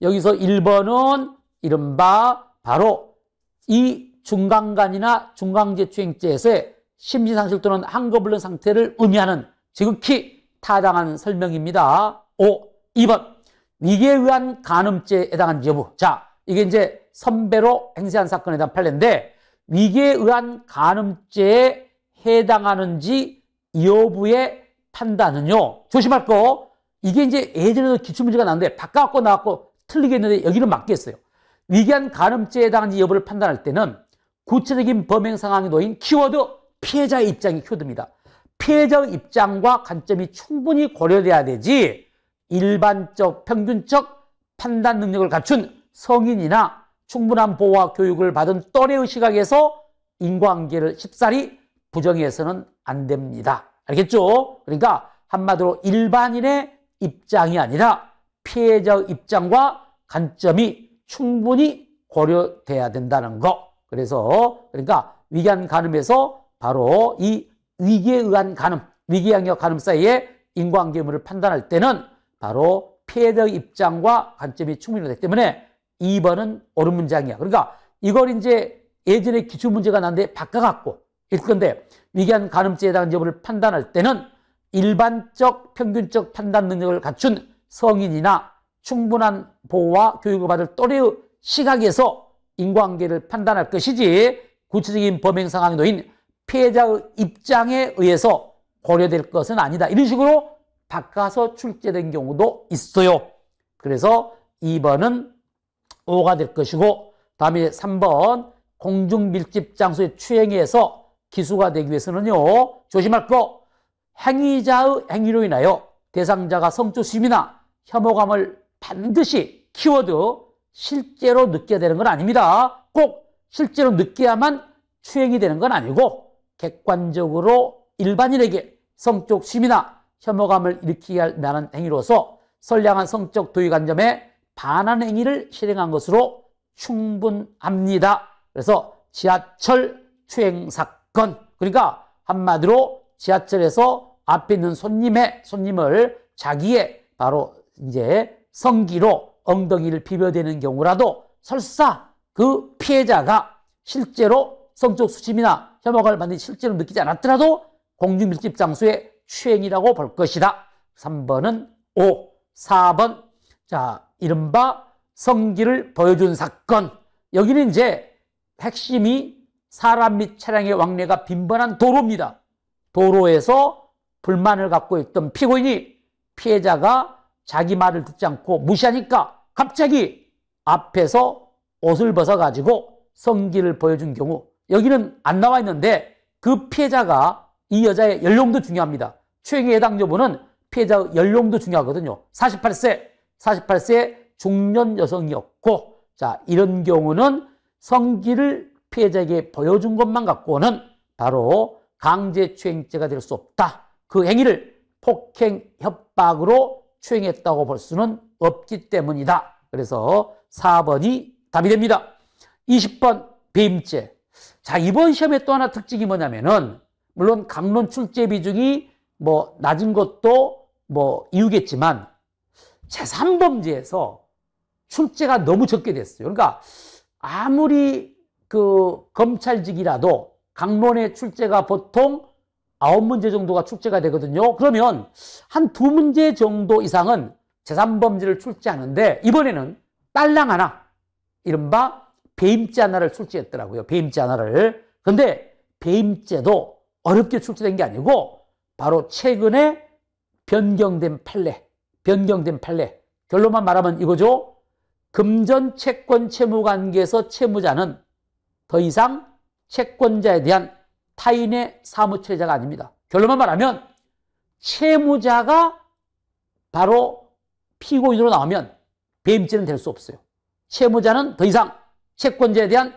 [SPEAKER 1] 여기서 1번은 이른바 바로 이 중간간이나 중간제 추행제에서의 심신상실 또는 한거불능 상태를 의미하는 지극히 타당한 설명입니다. 5. 2번 위계에 의한 간음죄에 해당한 여부 자 이게 이제 선배로 행세한 사건에 대한 판례인데 위계에 의한 간음죄에 해당하는지 여부의 판단은요. 조심할 거. 이게 이제 예전에도 기출문제가 나왔는데 바꿔갖고 나왔고 틀리게 했는데 여기는 맞게 어요 위기한 간음죄에 해당하는지 여부를 판단할 때는 구체적인 범행 상황이 놓인 키워드 피해자의 입장이 키워드입니다. 피해자의 입장과 관점이 충분히 고려돼야 되지 일반적, 평균적 판단 능력을 갖춘 성인이나 충분한 보호와 교육을 받은 또래의 시각에서 인과관계를 쉽사리 부정해서는 안 됩니다. 알겠죠? 그러니까 한마디로 일반인의 입장이 아니라 피해자 의 입장과 관점이 충분히 고려돼야 된다는 거. 그래서 그러니까 위기한 간음에서 바로 이 위기에 의한 간음, 위기양력 간음 사이에 인과관계물을 판단할 때는 바로 피해자 의 입장과 관점이 충분히 되기 때문에 2번은 옳은 문장이야. 그러니까 이걸 이제 예전에 기출 문제가 나는데 바꿔갖고 그런데 위기한 간음죄에 대한 여부를 판단할 때는 일반적 평균적 판단 능력을 갖춘 성인이나 충분한 보호와 교육을 받을 또래의 시각에서 인과관계를 판단할 것이지 구체적인 범행 상황이 놓인 피해자의 입장에 의해서 고려될 것은 아니다. 이런 식으로 바꿔서 출제된 경우도 있어요. 그래서 2번은 5가 될 것이고 다음에 3번 공중밀집 장소의 추행에서 기수가 되기 위해서는요, 조심할 거, 행위자의 행위로 인하여 대상자가 성추심이나 혐오감을 반드시 키워드 실제로 느껴야 되는 건 아닙니다. 꼭 실제로 느껴야만 추행이 되는 건 아니고 객관적으로 일반인에게 성적 심이나 혐오감을 일으키게 할 만한 행위로서 선량한 성적 도의관점에 반한 행위를 실행한 것으로 충분합니다. 그래서 지하철 추행 사건 건 그러니까 한마디로 지하철에서 앞에 있는 손님의 손님을 자기의 바로 이제 성기로 엉덩이를 비벼대는 경우라도 설사 그 피해자가 실제로 성적 수침이나 협박을 받는 실제로 느끼지 않았더라도 공중밀집 장소의 추행이라고 볼 것이다. 3번은 O. 4번. 자, 이른바 성기를 보여준 사건. 여기는 이제 핵심이 사람 및 차량의 왕래가 빈번한 도로입니다. 도로에서 불만을 갖고 있던 피고인이 피해자가 자기 말을 듣지 않고 무시하니까 갑자기 앞에서 옷을 벗어가지고 성기를 보여준 경우 여기는 안 나와 있는데 그 피해자가 이 여자의 연령도 중요합니다. 추행에 해당 여부는 피해자의 연령도 중요하거든요. 48세, 48세 중년 여성이었고 자 이런 경우는 성기를 피해자에게 보여준 것만 갖고는 바로 강제추행죄가 될 수 없다. 그 행위를 폭행 협박으로 추행했다고 볼 수는 없기 때문이다. 그래서 4번이 답이 됩니다. 20번 배임죄. 자, 이번 시험의 또 하나 특징이 뭐냐면은 물론 강론 출제 비중이 뭐 낮은 것도 뭐 이유겠지만 제3범죄에서 출제가 너무 적게 됐어요. 그러니까 아무리 그 검찰직이라도 강론의 출제가 보통 아홉 문제 정도가 출제가 되거든요. 그러면 한 두 문제 정도 이상은 재산범죄를 출제하는데 이번에는 딸랑 하나, 이른바 배임죄 하나를 출제했더라고요. 배임죄 하나를. 근데 배임죄도 어렵게 출제된 게 아니고 바로 최근에 변경된 판례, 변경된 판례. 결론만 말하면 이거죠. 금전 채권 채무 관계에서 채무자는 더 이상 채권자에 대한 타인의 사무처리자가 아닙니다. 결론만 말하면 채무자가 바로 피고인으로 나오면 배임죄는 될 수 없어요. 채무자는 더 이상 채권자에 대한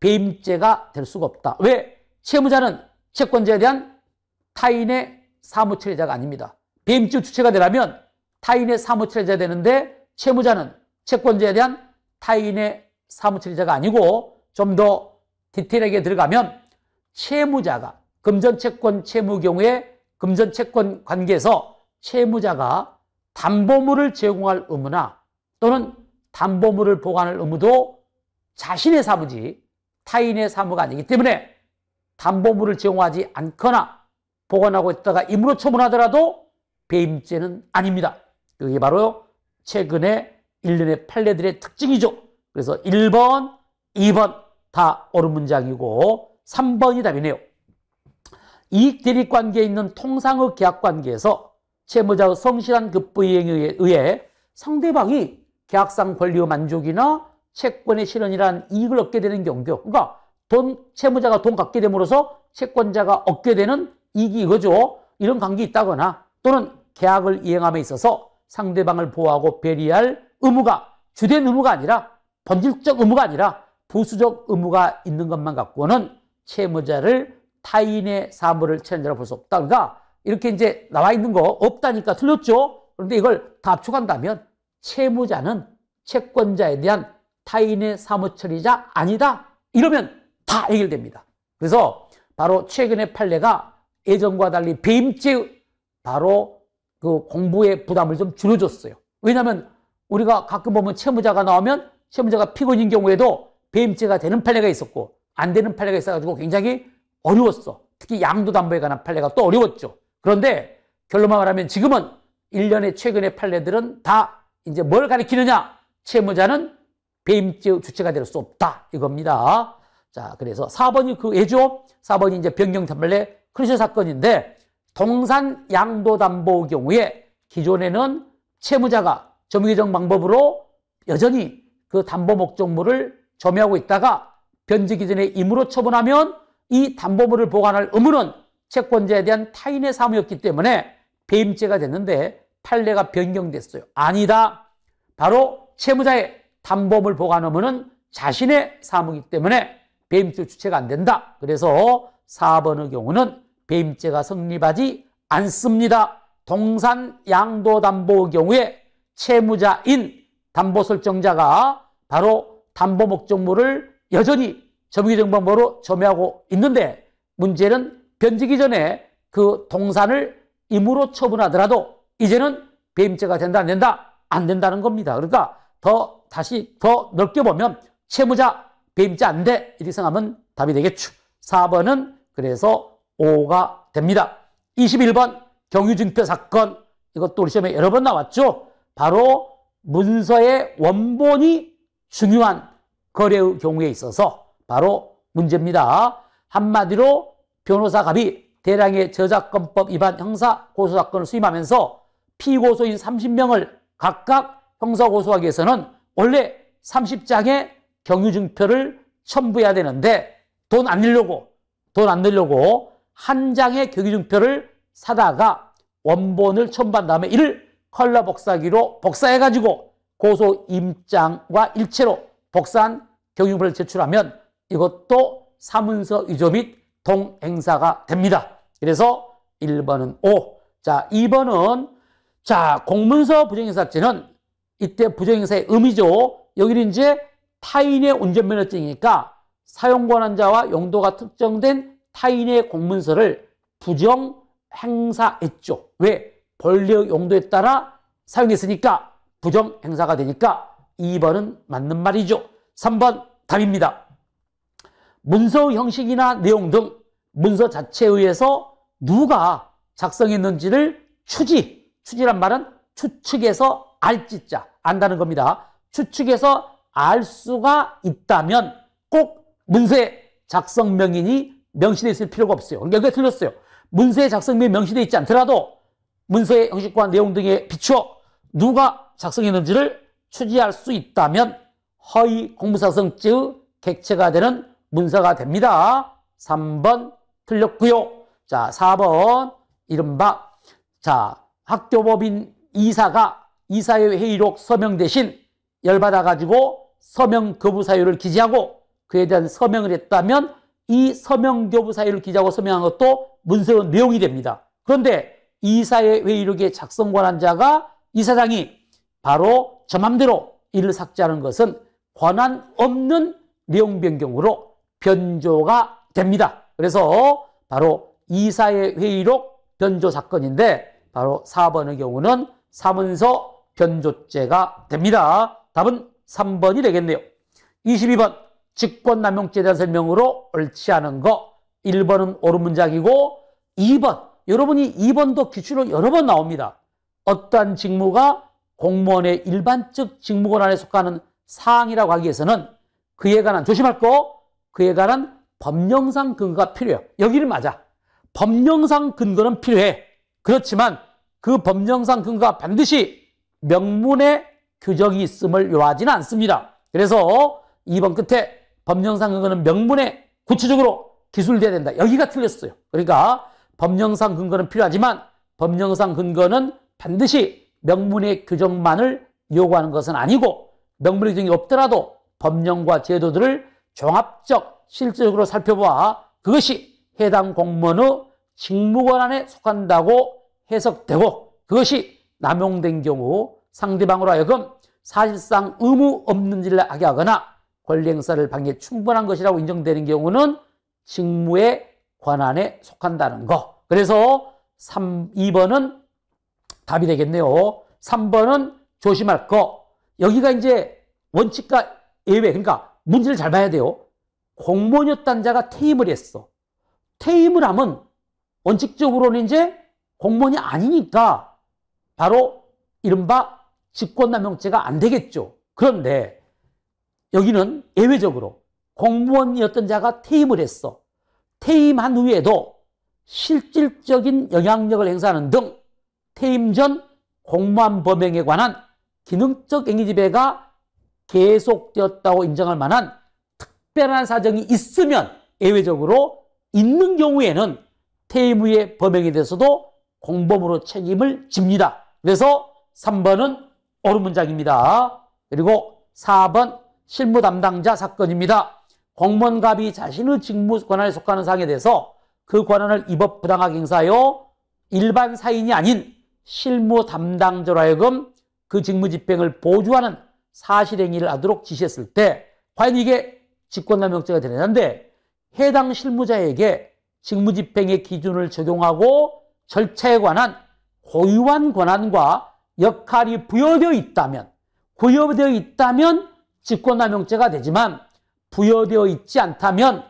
[SPEAKER 1] 배임죄가 될 수가 없다. 왜? 채무자는 채권자에 대한 타인의 사무처리자가 아닙니다. 배임죄 주체가 되려면 타인의 사무처리자 되는데 채무자는 채권자에 대한 타인의 사무처리자가 아니고 좀더 디테일하게 들어가면 채무자가 금전채권 채무 경우에 금전채권 관계에서 채무자가 담보물을 제공할 의무나 또는 담보물을 보관할 의무도 자신의 사무지 타인의 사무가 아니기 때문에 담보물을 제공하지 않거나 보관하고 있다가 임으로 처분하더라도 배임죄는 아닙니다. 그게 바로 최근에 일련의 판례들의 특징이죠. 그래서 1번, 2번 다 옳은 문장이고 3번이 답이네요. 이익 대립 관계에 있는 통상의 계약 관계에서 채무자의 성실한 급부이행에 의해 상대방이 계약상 권리의 만족이나 채권의 실현이란 이익을 얻게 되는 경우죠. 그러니까 돈 채무자가 돈 갖게 됨으로써 채권자가 얻게 되는 이익이 이거죠. 이런 관계 있다거나 또는 계약을 이행함에 있어서 상대방을 보호하고 배려할 의무가 주된 의무가 아니라 본질적 의무가 아니라 부수적 의무가 있는 것만 갖고는 채무자를 타인의 사물을 채무자로 볼 수 없다. 그러니까 이렇게 이제 나와 있는 거 없다니까 틀렸죠? 그런데 이걸 다합축한다면 채무자는 채권자에 대한 타인의 사무처리자 아니다. 이러면 다 해결됩니다. 그래서 바로 최근의 판례가 예전과 달리 배임죄 바로 그 공부의 부담을 좀 줄여줬어요. 왜냐하면 우리가 가끔 보면 채무자가 나오면 채무자가 피곤인 경우에도 배임죄가 되는 판례가 있었고 안 되는 판례가 있어가지고 굉장히 어려웠어. 특히 양도 담보에 관한 판례가 또 어려웠죠. 그런데 결론만 말하면 지금은 일년의 최근의 판례들은 다 이제 뭘 가리키느냐? 채무자는 배임죄 주체가 될 수 없다. 이겁니다. 자, 그래서 4번이 그 예죠. 4번이 이제 변경탐례 크루셜 사건인데 동산 양도담보의 경우에 기존에는 채무자가 정의적 방법으로 여전히 그 담보 목적물을 점유하고 있다가 변제기 전에 임으로 처분하면 이 담보물을 보관할 의무는 채권자에 대한 타인의 사무였기 때문에 배임죄가 됐는데 판례가 변경됐어요. 아니다. 바로 채무자의 담보물 보관 의무는 자신의 사무이기 때문에 배임죄 주체가 안 된다. 그래서 4번의 경우는 배임죄가 성립하지 않습니다. 동산 양도담보의 경우에 채무자인 담보 설정자가 바로 담보 목적물을 여전히 점유기정방법으로 점유하고 있는데 문제는 변지기 전에 그 동산을 임으로 처분하더라도 이제는 배임죄가 된다 안 된다 안 된다는 겁니다. 그러니까 더 다시 더 넓게 보면 채무자 배임죄 안돼 이렇게 생각하면 답이 되겠죠. 4번은 그래서 5가 됩니다. 21번 경유증표 사건 이것도 우리 시험에 여러 번 나왔죠. 바로 문서의 원본이 중요한 거래의 경우에 있어서 바로 문제입니다. 한마디로 변호사 갑이 대량의 저작권법 위반 형사 고소 사건을 수임하면서 피고소인 30명을 각각 형사 고소하기 위해서는 원래 30장의 경유증표를 첨부해야 되는데 돈 안 내려고 돈 안 내려고 한 장의 경유증표를 사다가 원본을 첨부한 다음에 이를 컬러 복사기로 복사해가지고 고소 임장과 일체로 복사한 경유부을 제출하면 이것도 사문서 위조 및 동행사가 됩니다. 그래서 1번은 O. 자, 2번은 자, 공문서 부정행사죄는 이때 부정행사의 의미죠. 여기는 이제 타인의 운전면허증이니까 사용 권한자와 용도가 특정된 타인의 공문서를 부정 행사했죠. 왜? 본래 용도에 따라 사용했으니까 부정 행사가 되니까 2번은 맞는 말이죠. 3번 답입니다. 문서 형식이나 내용 등 문서 자체에 의해서 누가 작성했는지를 추지, 추지란 말은 추측해서 알지자 안다는 겁니다. 추측해서 알 수가 있다면 꼭 문서에 작성 명인이 명시되어 있을 필요가 없어요. 그러니까 그게 틀렸어요. 문서에 작성명이 명시되어 있지 않더라도 문서의 형식과 내용 등에 비추어 누가 작성했는지를 추지할 수 있다면 허위 공부사성죄의 객체가 되는 문서가 됩니다. 3번 틀렸고요. 자, 4번 이른바 자 학교법인 이사가 이사의 회의록 서명 대신 열받아가지고 서명 거부 사유를 기재하고 그에 대한 서명을 했다면 이 서명 거부 사유를 기재하고 서명한 것도 문서의 내용이 됩니다. 그런데 이사의 회의록의 작성 권한자가 이 사장이 바로 저 맘대로 이를 삭제하는 것은 권한 없는 내용 변경으로 변조가 됩니다. 그래서 바로 이사의 회의록 변조 사건인데 바로 4번의 경우는 사문서 변조죄가 됩니다. 답은 3번이 되겠네요. 22번 직권남용죄에 대한 설명으로 옳지 않은 거 1번은 옳은 문장이고 2번 여러분이 2번도 기출로 여러 번 나옵니다. 어떠한 직무가 공무원의 일반적 직무권 한에 속하는 사항이라고 하기 위해서는 그에 관한 조심할 거 그에 관한 법령상 근거가 필요해요. 여기를 맞아. 법령상 근거는 필요해. 그렇지만 그 법령상 근거가 반드시 명문의 규정이 있음을 요하지는 않습니다. 그래서 2번 끝에 법령상 근거는 명문에 구체적으로 기술돼야 된다. 여기가 틀렸어요. 그러니까 법령상 근거는 필요하지만 법령상 근거는 반드시 명문의 규정만을 요구하는 것은 아니고 명분의 규정이 없더라도 법령과 제도들을 종합적 실질적으로 살펴보아 그것이 해당 공무원의 직무권한에 속한다고 해석되고 그것이 남용된 경우 상대방으로 하여금 사실상 의무 없는 지를악게 하거나 권리 행사를 방해 충분한 것이라고 인정되는 경우는 직무의 권한에 속한다는 거. 그래서 3, 2번은 답이 되겠네요. 3번은 조심할 거. 여기가 이제 원칙과 예외. 그러니까 문제를 잘 봐야 돼요. 공무원이었던 자가 퇴임을 했어. 퇴임을 하면 원칙적으로는 이제 공무원이 아니니까 바로 이른바 직권남용죄가 안 되겠죠. 그런데 여기는 예외적으로 공무원이었던 자가 퇴임을 했어. 퇴임한 후에도 실질적인 영향력을 행사하는 등 퇴임 전 공무원 범행에 관한 기능적 행위지배가 계속되었다고 인정할 만한 특별한 사정이 있으면 예외적으로 있는 경우에는 퇴임 후에 범행에 대해서도 공범으로 책임을 집니다. 그래서 3번은 옳은 문장입니다. 그리고 4번 실무 담당자 사건입니다. 공무원 갑이 자신의 직무 권한에 속하는 사항에 대해서 그 권한을 입법 부당하게 행사하여 일반 사인이 아닌 실무 담당자로 하여금 그 직무 집행을 보조하는 사실행위를 하도록 지시했을 때 과연 이게 직권남용죄가 되느냐는데 해당 실무자에게 직무집행의 기준을 적용하고 절차에 관한 고유한 권한과 역할이 부여되어 있다면 부여되어 있다면 직권남용죄가 되지만 부여되어 있지 않다면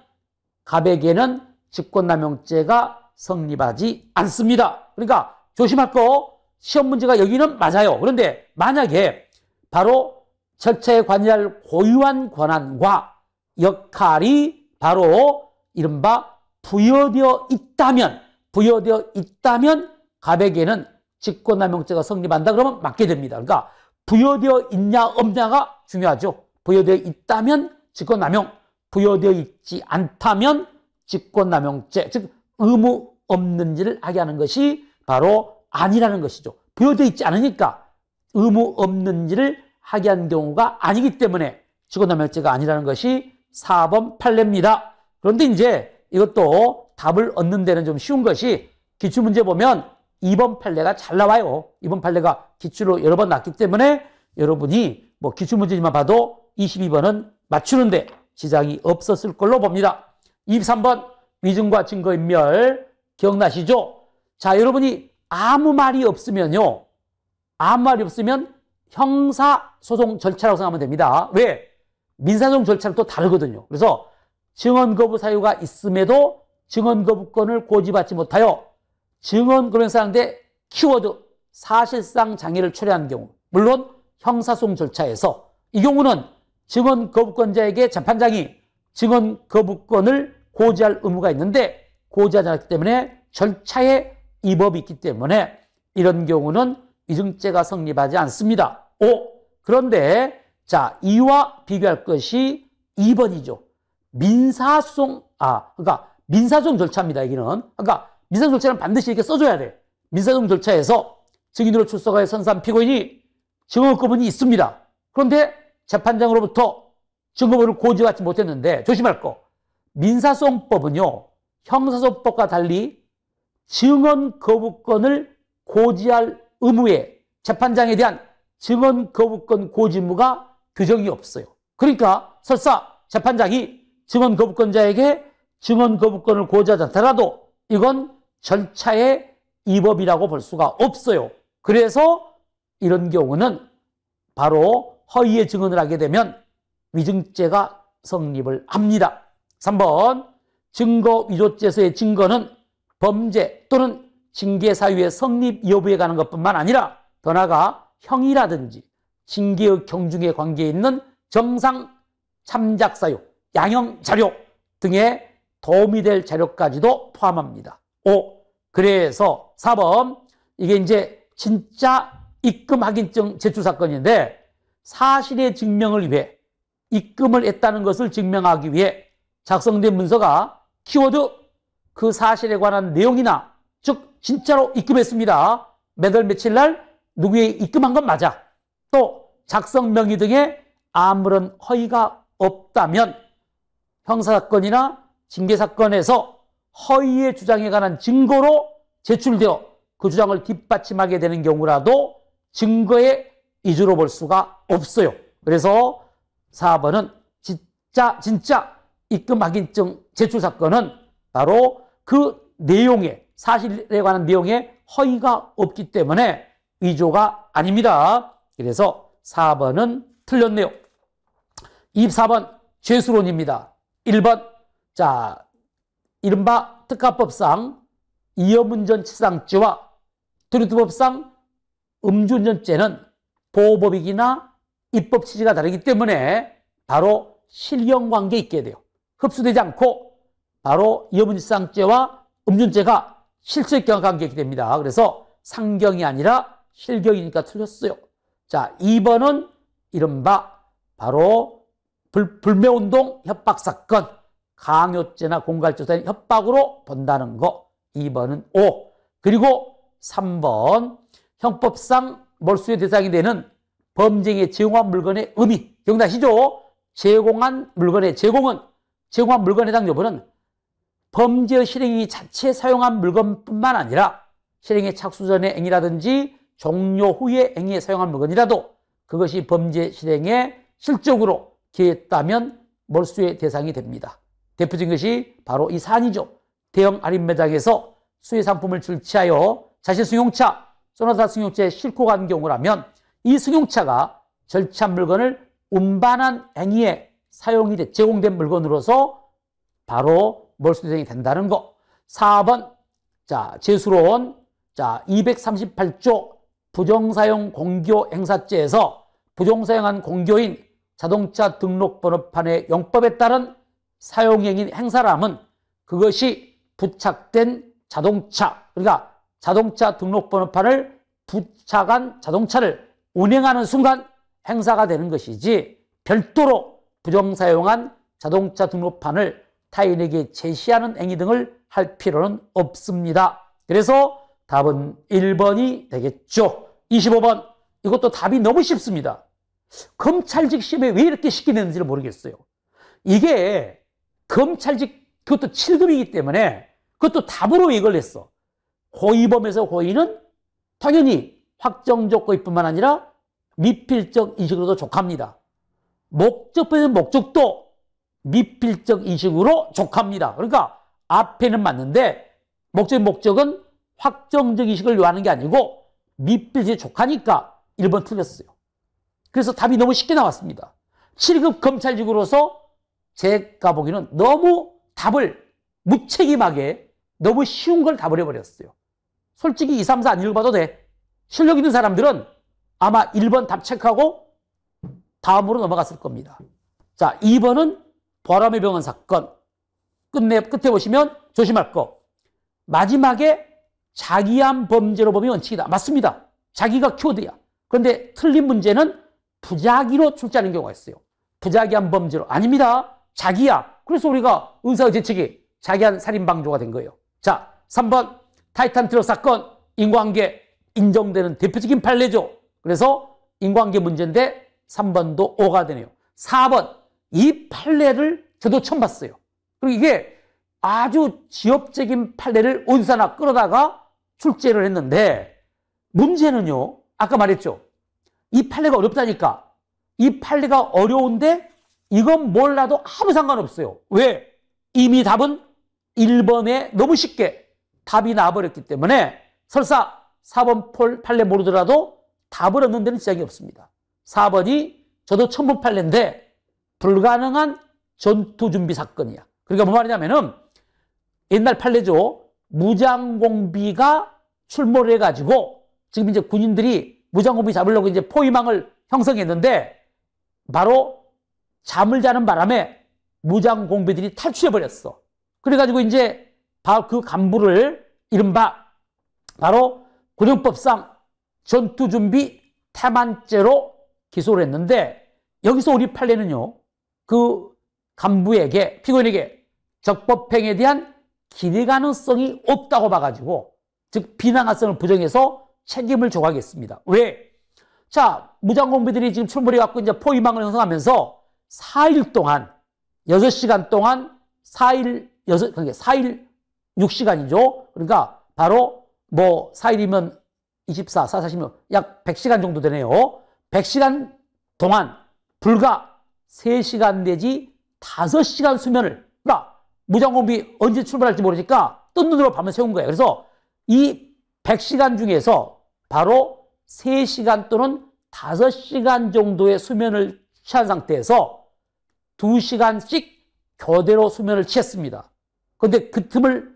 [SPEAKER 1] 갑에게는 직권남용죄가 성립하지 않습니다. 그러니까 조심할거 시험 문제가 여기는 맞아요. 그런데 만약에 바로 절차에 관여할 고유한 권한과 역할이 바로 이른바 부여되어 있다면 부여되어 있다면 갑에게는 직권남용죄가 성립한다 그러면 맞게 됩니다. 그러니까 부여되어 있냐 없냐가 중요하죠. 부여되어 있다면 직권남용, 부여되어 있지 않다면 직권남용죄, 즉 의무 없는 지를 하게 하는 것이 바로 아니라는 것이죠. 부여되어 있지 않으니까 의무 없는 일을 하게 한 경우가 아니기 때문에 직권남용죄가 아니라는 것이 4번 판례입니다. 그런데 이제 이것도 답을 얻는 데는 좀 쉬운 것이 기출문제 보면 2번 판례가 잘 나와요. 2번 판례가 기출로 여러 번 났기 때문에 여러분이 뭐 기출문제지만 봐도 22번은 맞추는데 지장이 없었을 걸로 봅니다. 23번 위증과 증거인멸 기억나시죠? 자, 여러분이 아무 말이 없으면요. 아무 말이 없으면 형사소송 절차라고 생각하면 됩니다. 왜? 민사소송 절차는 또 다르거든요. 그래서 증언 거부 사유가 있음에도 증언 거부권을 고지받지 못하여 증언 거행사항대 키워드 사실상 장애를 초래한 경우 물론 형사소송 절차에서 이 경우는 증언 거부권자에게 재판장이 증언 거부권을 고지할 의무가 있는데 고지하지 않았기 때문에 절차에 이 법이 있기 때문에 이런 경우는 이중죄가 성립하지 않습니다. 오 그런데 자, 이와 비교할 것이 2번이죠. 민사송 아, 그러니까 민사송 절차입니다, 여기는. 그러니까 민사송 절차는 반드시 이렇게 써줘야 돼. 민사송 절차에서 증인으로 출석하여선사한 피고인이 증언권이 있습니다. 그런데 재판장으로부터 증거물을 고지받지 못했는데 조심할 거. 민사소송법은요, 형사소송법과 달리 증언 거부권을 고지할 의무에 재판장에 대한 증언 거부권 고지 의무가 규정이 없어요. 그러니까 설사 재판장이 증언 거부권자에게 증언 거부권을 고지하지 않더라도 이건 절차의 위법이라고 볼 수가 없어요. 그래서 이런 경우는 바로 허위의 증언을 하게 되면 위증죄가 성립을 합니다. 3번 증거 위조죄에서의 증거는 범죄 또는 징계사유의 성립 여부에 관한 것뿐만 아니라 더 나아가 형이라든지 징계의 경중에 관계에 있는 정상 참작사유, 양형 자료 등의 도움이 될 자료까지도 포함합니다. 5. 그래서 4번 이게 이제 진짜 입금 확인증 제출 사건인데 사실의 증명을 위해 입금을 했다는 것을 증명하기 위해 작성된 문서가 키워드 그 사실에 관한 내용이나 즉 진짜로 입금했습니다. 매달 며칠 날 누구에 입금한 건 맞아. 또 작성 명의 등에 아무런 허위가 없다면 형사사건이나 징계사건에서 허위의 주장에 관한 증거로 제출되어 그 주장을 뒷받침하게 되는 경우라도 증거의 이주로 볼 수가 없어요. 그래서 4번은 진짜 진짜 입금 확인증 제출 사건은 바로 그 내용에 사실에 관한 내용에 허위가 없기 때문에 위조가 아닙니다. 그래서 4번은 틀렸네요. 24번 죄수론입니다. 1번 자 이른바 특가법상 이어운전치상죄와 도리투법상 음주운전죄는 보호법익이나 입법 취지가 다르기 때문에 바로 실형관계 있게 돼요. 흡수되지 않고 바로 이어분일상죄와 음륜죄가 실질경 관계이 됩니다. 그래서 상경이 아니라 실경이니까 틀렸어요. 자, 2번은 이른바 바로 불, 불매운동 협박사건, 강요죄나 공갈죄된 협박으로 본다는 거. 2번은 O. 그리고 3번 형법상 몰수의 대상이 되는 범죄에 제공한 물건의 의미. 기억나시죠? 제공한 물건의 제공은 제공한 물건에 해당 여부는 범죄 의 실행이 자체 사용한 물건뿐만 아니라 실행의 착수 전의 행위라든지 종료 후의 행위에 사용한 물건이라도 그것이 범죄 실행에 실적으로 기했다면 몰수의 대상이 됩니다. 대표적인 것이 바로 이 사안이죠. 대형 할인 매장에서 수의 상품을 출시하여 자신 승용차, 쏘나타 승용차에 싣고 간 경우라면 이 승용차가 절취한 물건을 운반한 행위에 사용이 돼 제공된 물건으로서 바로 몰수대상이 된다는 거. 4번. 자, 제수로온 자, 238조 부정사용 공교 행사죄에서 부정사용한 공교인 자동차 등록 번호판의 영법에 따른 사용행인 행사람은 그것이 부착된 자동차 그러니까 자동차 등록 번호판을 부착한 자동차를 운행하는 순간 행사가 되는 것이지 별도로 부정 사용한 자동차 등록판을 타인에게 제시하는 행위 등을 할 필요는 없습니다. 그래서 답은 1번이 되겠죠. 25번. 이것도 답이 너무 쉽습니다. 검찰직 시험에 왜 이렇게 쉽게 내는지를 모르겠어요. 이게 검찰직 그것도 7급이기 때문에 그것도 답으로 이걸 냈어. 고의범에서 고의는 당연히 확정조건뿐만 아니라 미필적 인식으로도 족합니다. 목적범에서 목적도 미필적 인식으로 족합니다. 그러니까 앞에는 맞는데 목적의 목적은 확정적 인식을 요하는 게 아니고 미필적에 족하니까 1번 틀렸어요. 그래서 답이 너무 쉽게 나왔습니다. 7급 검찰직으로서 제가 보기에는 너무 답을 무책임하게 너무 쉬운 걸 답을 해버렸어요. 솔직히 2, 3, 4 안 읽어봐도 돼. 실력 있는 사람들은 아마 1번 답 체크하고 다음으로 넘어갔을 겁니다. 자, 2번은 버람의 병원 사건. 끝내, 끝에 보시면 조심할 거. 마지막에 자기암 범죄로 보면 원칙이다. 맞습니다. 자기가 키워드야. 그런데 틀린 문제는 부작위로 출제하는 경우가 있어요. 부작위암 범죄로. 아닙니다. 자기야. 그래서 우리가 의사의 제책이 자기한 살인방조가 된 거예요. 자, 3번. 타이탄 트럭 사건. 인과관계 인정되는 대표적인 판례죠. 그래서 인과관계 문제인데 3번도 오가 되네요. 4번. 이 판례를 저도 처음 봤어요. 그리고 이게 아주 지엽적인 판례를 온사나 끌어다가 출제를 했는데 문제는요. 아까 말했죠. 이 판례가 어렵다니까. 이 판례가 어려운데 이건 몰라도 아무 상관없어요. 왜? 이미 답은 1번에 너무 쉽게 답이 나와버렸기 때문에 설사 4번 폴 판례 모르더라도 답을 얻는 데는 지장이 없습니다. 4번이 저도 천번 판례인데 불가능한 전투 준비 사건이야. 그러니까 뭐 말이냐면은 옛날 판례죠. 무장공비가 출몰 해가지고 지금 이제 군인들이 무장공비 잡으려고 이제 포위망을 형성했는데 바로 잠을 자는 바람에 무장공비들이 탈출해버렸어. 그래가지고 이제 바로 그 간부를 이른바 바로 군용법상 전투준비 태만죄로 기소를 했는데 여기서 우리 판례는요. 그 간부에게 피고인에게 적법행에 위 대한 기대 가능성이 없다고 봐가지고 즉 비난가성을 부정해서 책임을 져가겠습니다. 왜? 자 무장공비들이 지금 출몰해갖고 이제 포위망을 형성하면서 4일 동안 6시간 동안 4일 6 그러니까 4일 6시간이죠. 그러니까 바로 뭐 4일이면 24, 4, 46, 약 100시간 정도 되네요. 100시간 동안 불과 3시간 내지 5시간 수면을 나 그러니까 무장공비 언제 출발할지 모르니까 뜬 눈으로 밤을 세운 거예요. 그래서 이 100시간 중에서 바로 3시간 또는 5시간 정도의 수면을 취한 상태에서 2시간씩 교대로 수면을 취했습니다. 그런데 그 틈을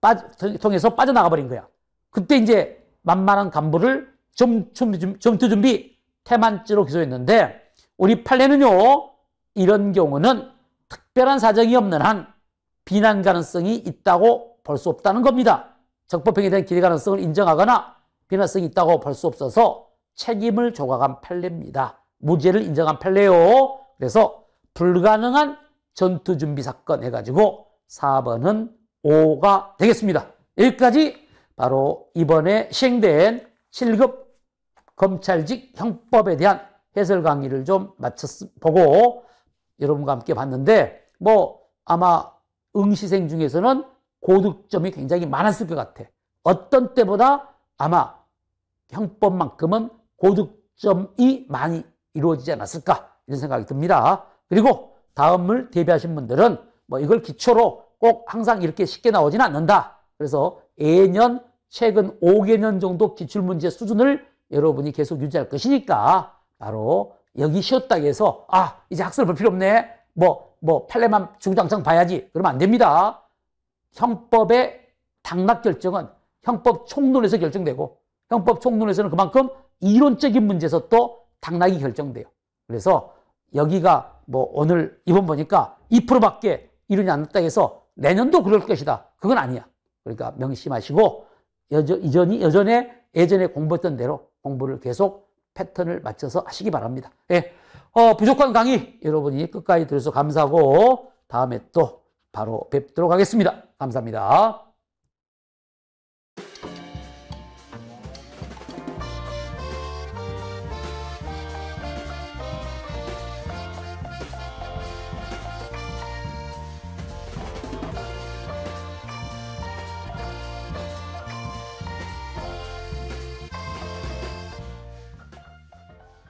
[SPEAKER 1] 빠져, 통해서 빠져나가 버린 거야. 그때 이제 만만한 간부를 점투 준비, 점투 준비 태만지로 기소했는데 우리 판례는요, 이런 경우는 특별한 사정이 없는 한 비난 가능성이 있다고 볼 수 없다는 겁니다. 적법행위에 대한 기대 가능성을 인정하거나 비난성이 있다고 볼 수 없어서 책임을 조각한 판례입니다. 무죄를 인정한 판례요. 그래서 불가능한 전투 준비 사건 해가지고 4번은 5가 되겠습니다. 여기까지 바로 이번에 시행된 7급 검찰직 형법에 대한 해설 강의를 좀 마쳤, 보고 여러분과 함께 봤는데 뭐 아마 응시생 중에서는 고득점이 굉장히 많았을 것 같아. 어떤 때보다 아마 형법만큼은 고득점이 많이 이루어지지 않았을까 이런 생각이 듭니다. 그리고 다음을 대비하신 분들은 뭐 이걸 기초로 꼭 항상 이렇게 쉽게 나오진 않는다. 그래서 예년 최근 5개년 정도 기출문제 수준을 여러분이 계속 유지할 것이니까 바로 여기 쉬었다 해서 아 이제 학설 볼 필요 없네 뭐뭐 판례만 뭐, 중구장창 봐야지 그러면 안 됩니다 형법의 당락 결정은 형법 총론에서 결정되고 형법 총론에서는 그만큼 이론적인 문제에서 또 당락이 결정돼요 그래서 여기가 뭐 오늘 이번 보니까 2%밖에 이론이 안 났다 해서 내년도 그럴 것이다 그건 아니야 그러니까 명심하시고 여전, 여전히 여전에 예전에 공부했던 대로 공부를 계속 패턴을 맞춰서 하시기 바랍니다. 예. 어, 부족한 강의 여러분이 끝까지 들어서 감사하고 다음에 또 바로 뵙도록 하겠습니다. 감사합니다.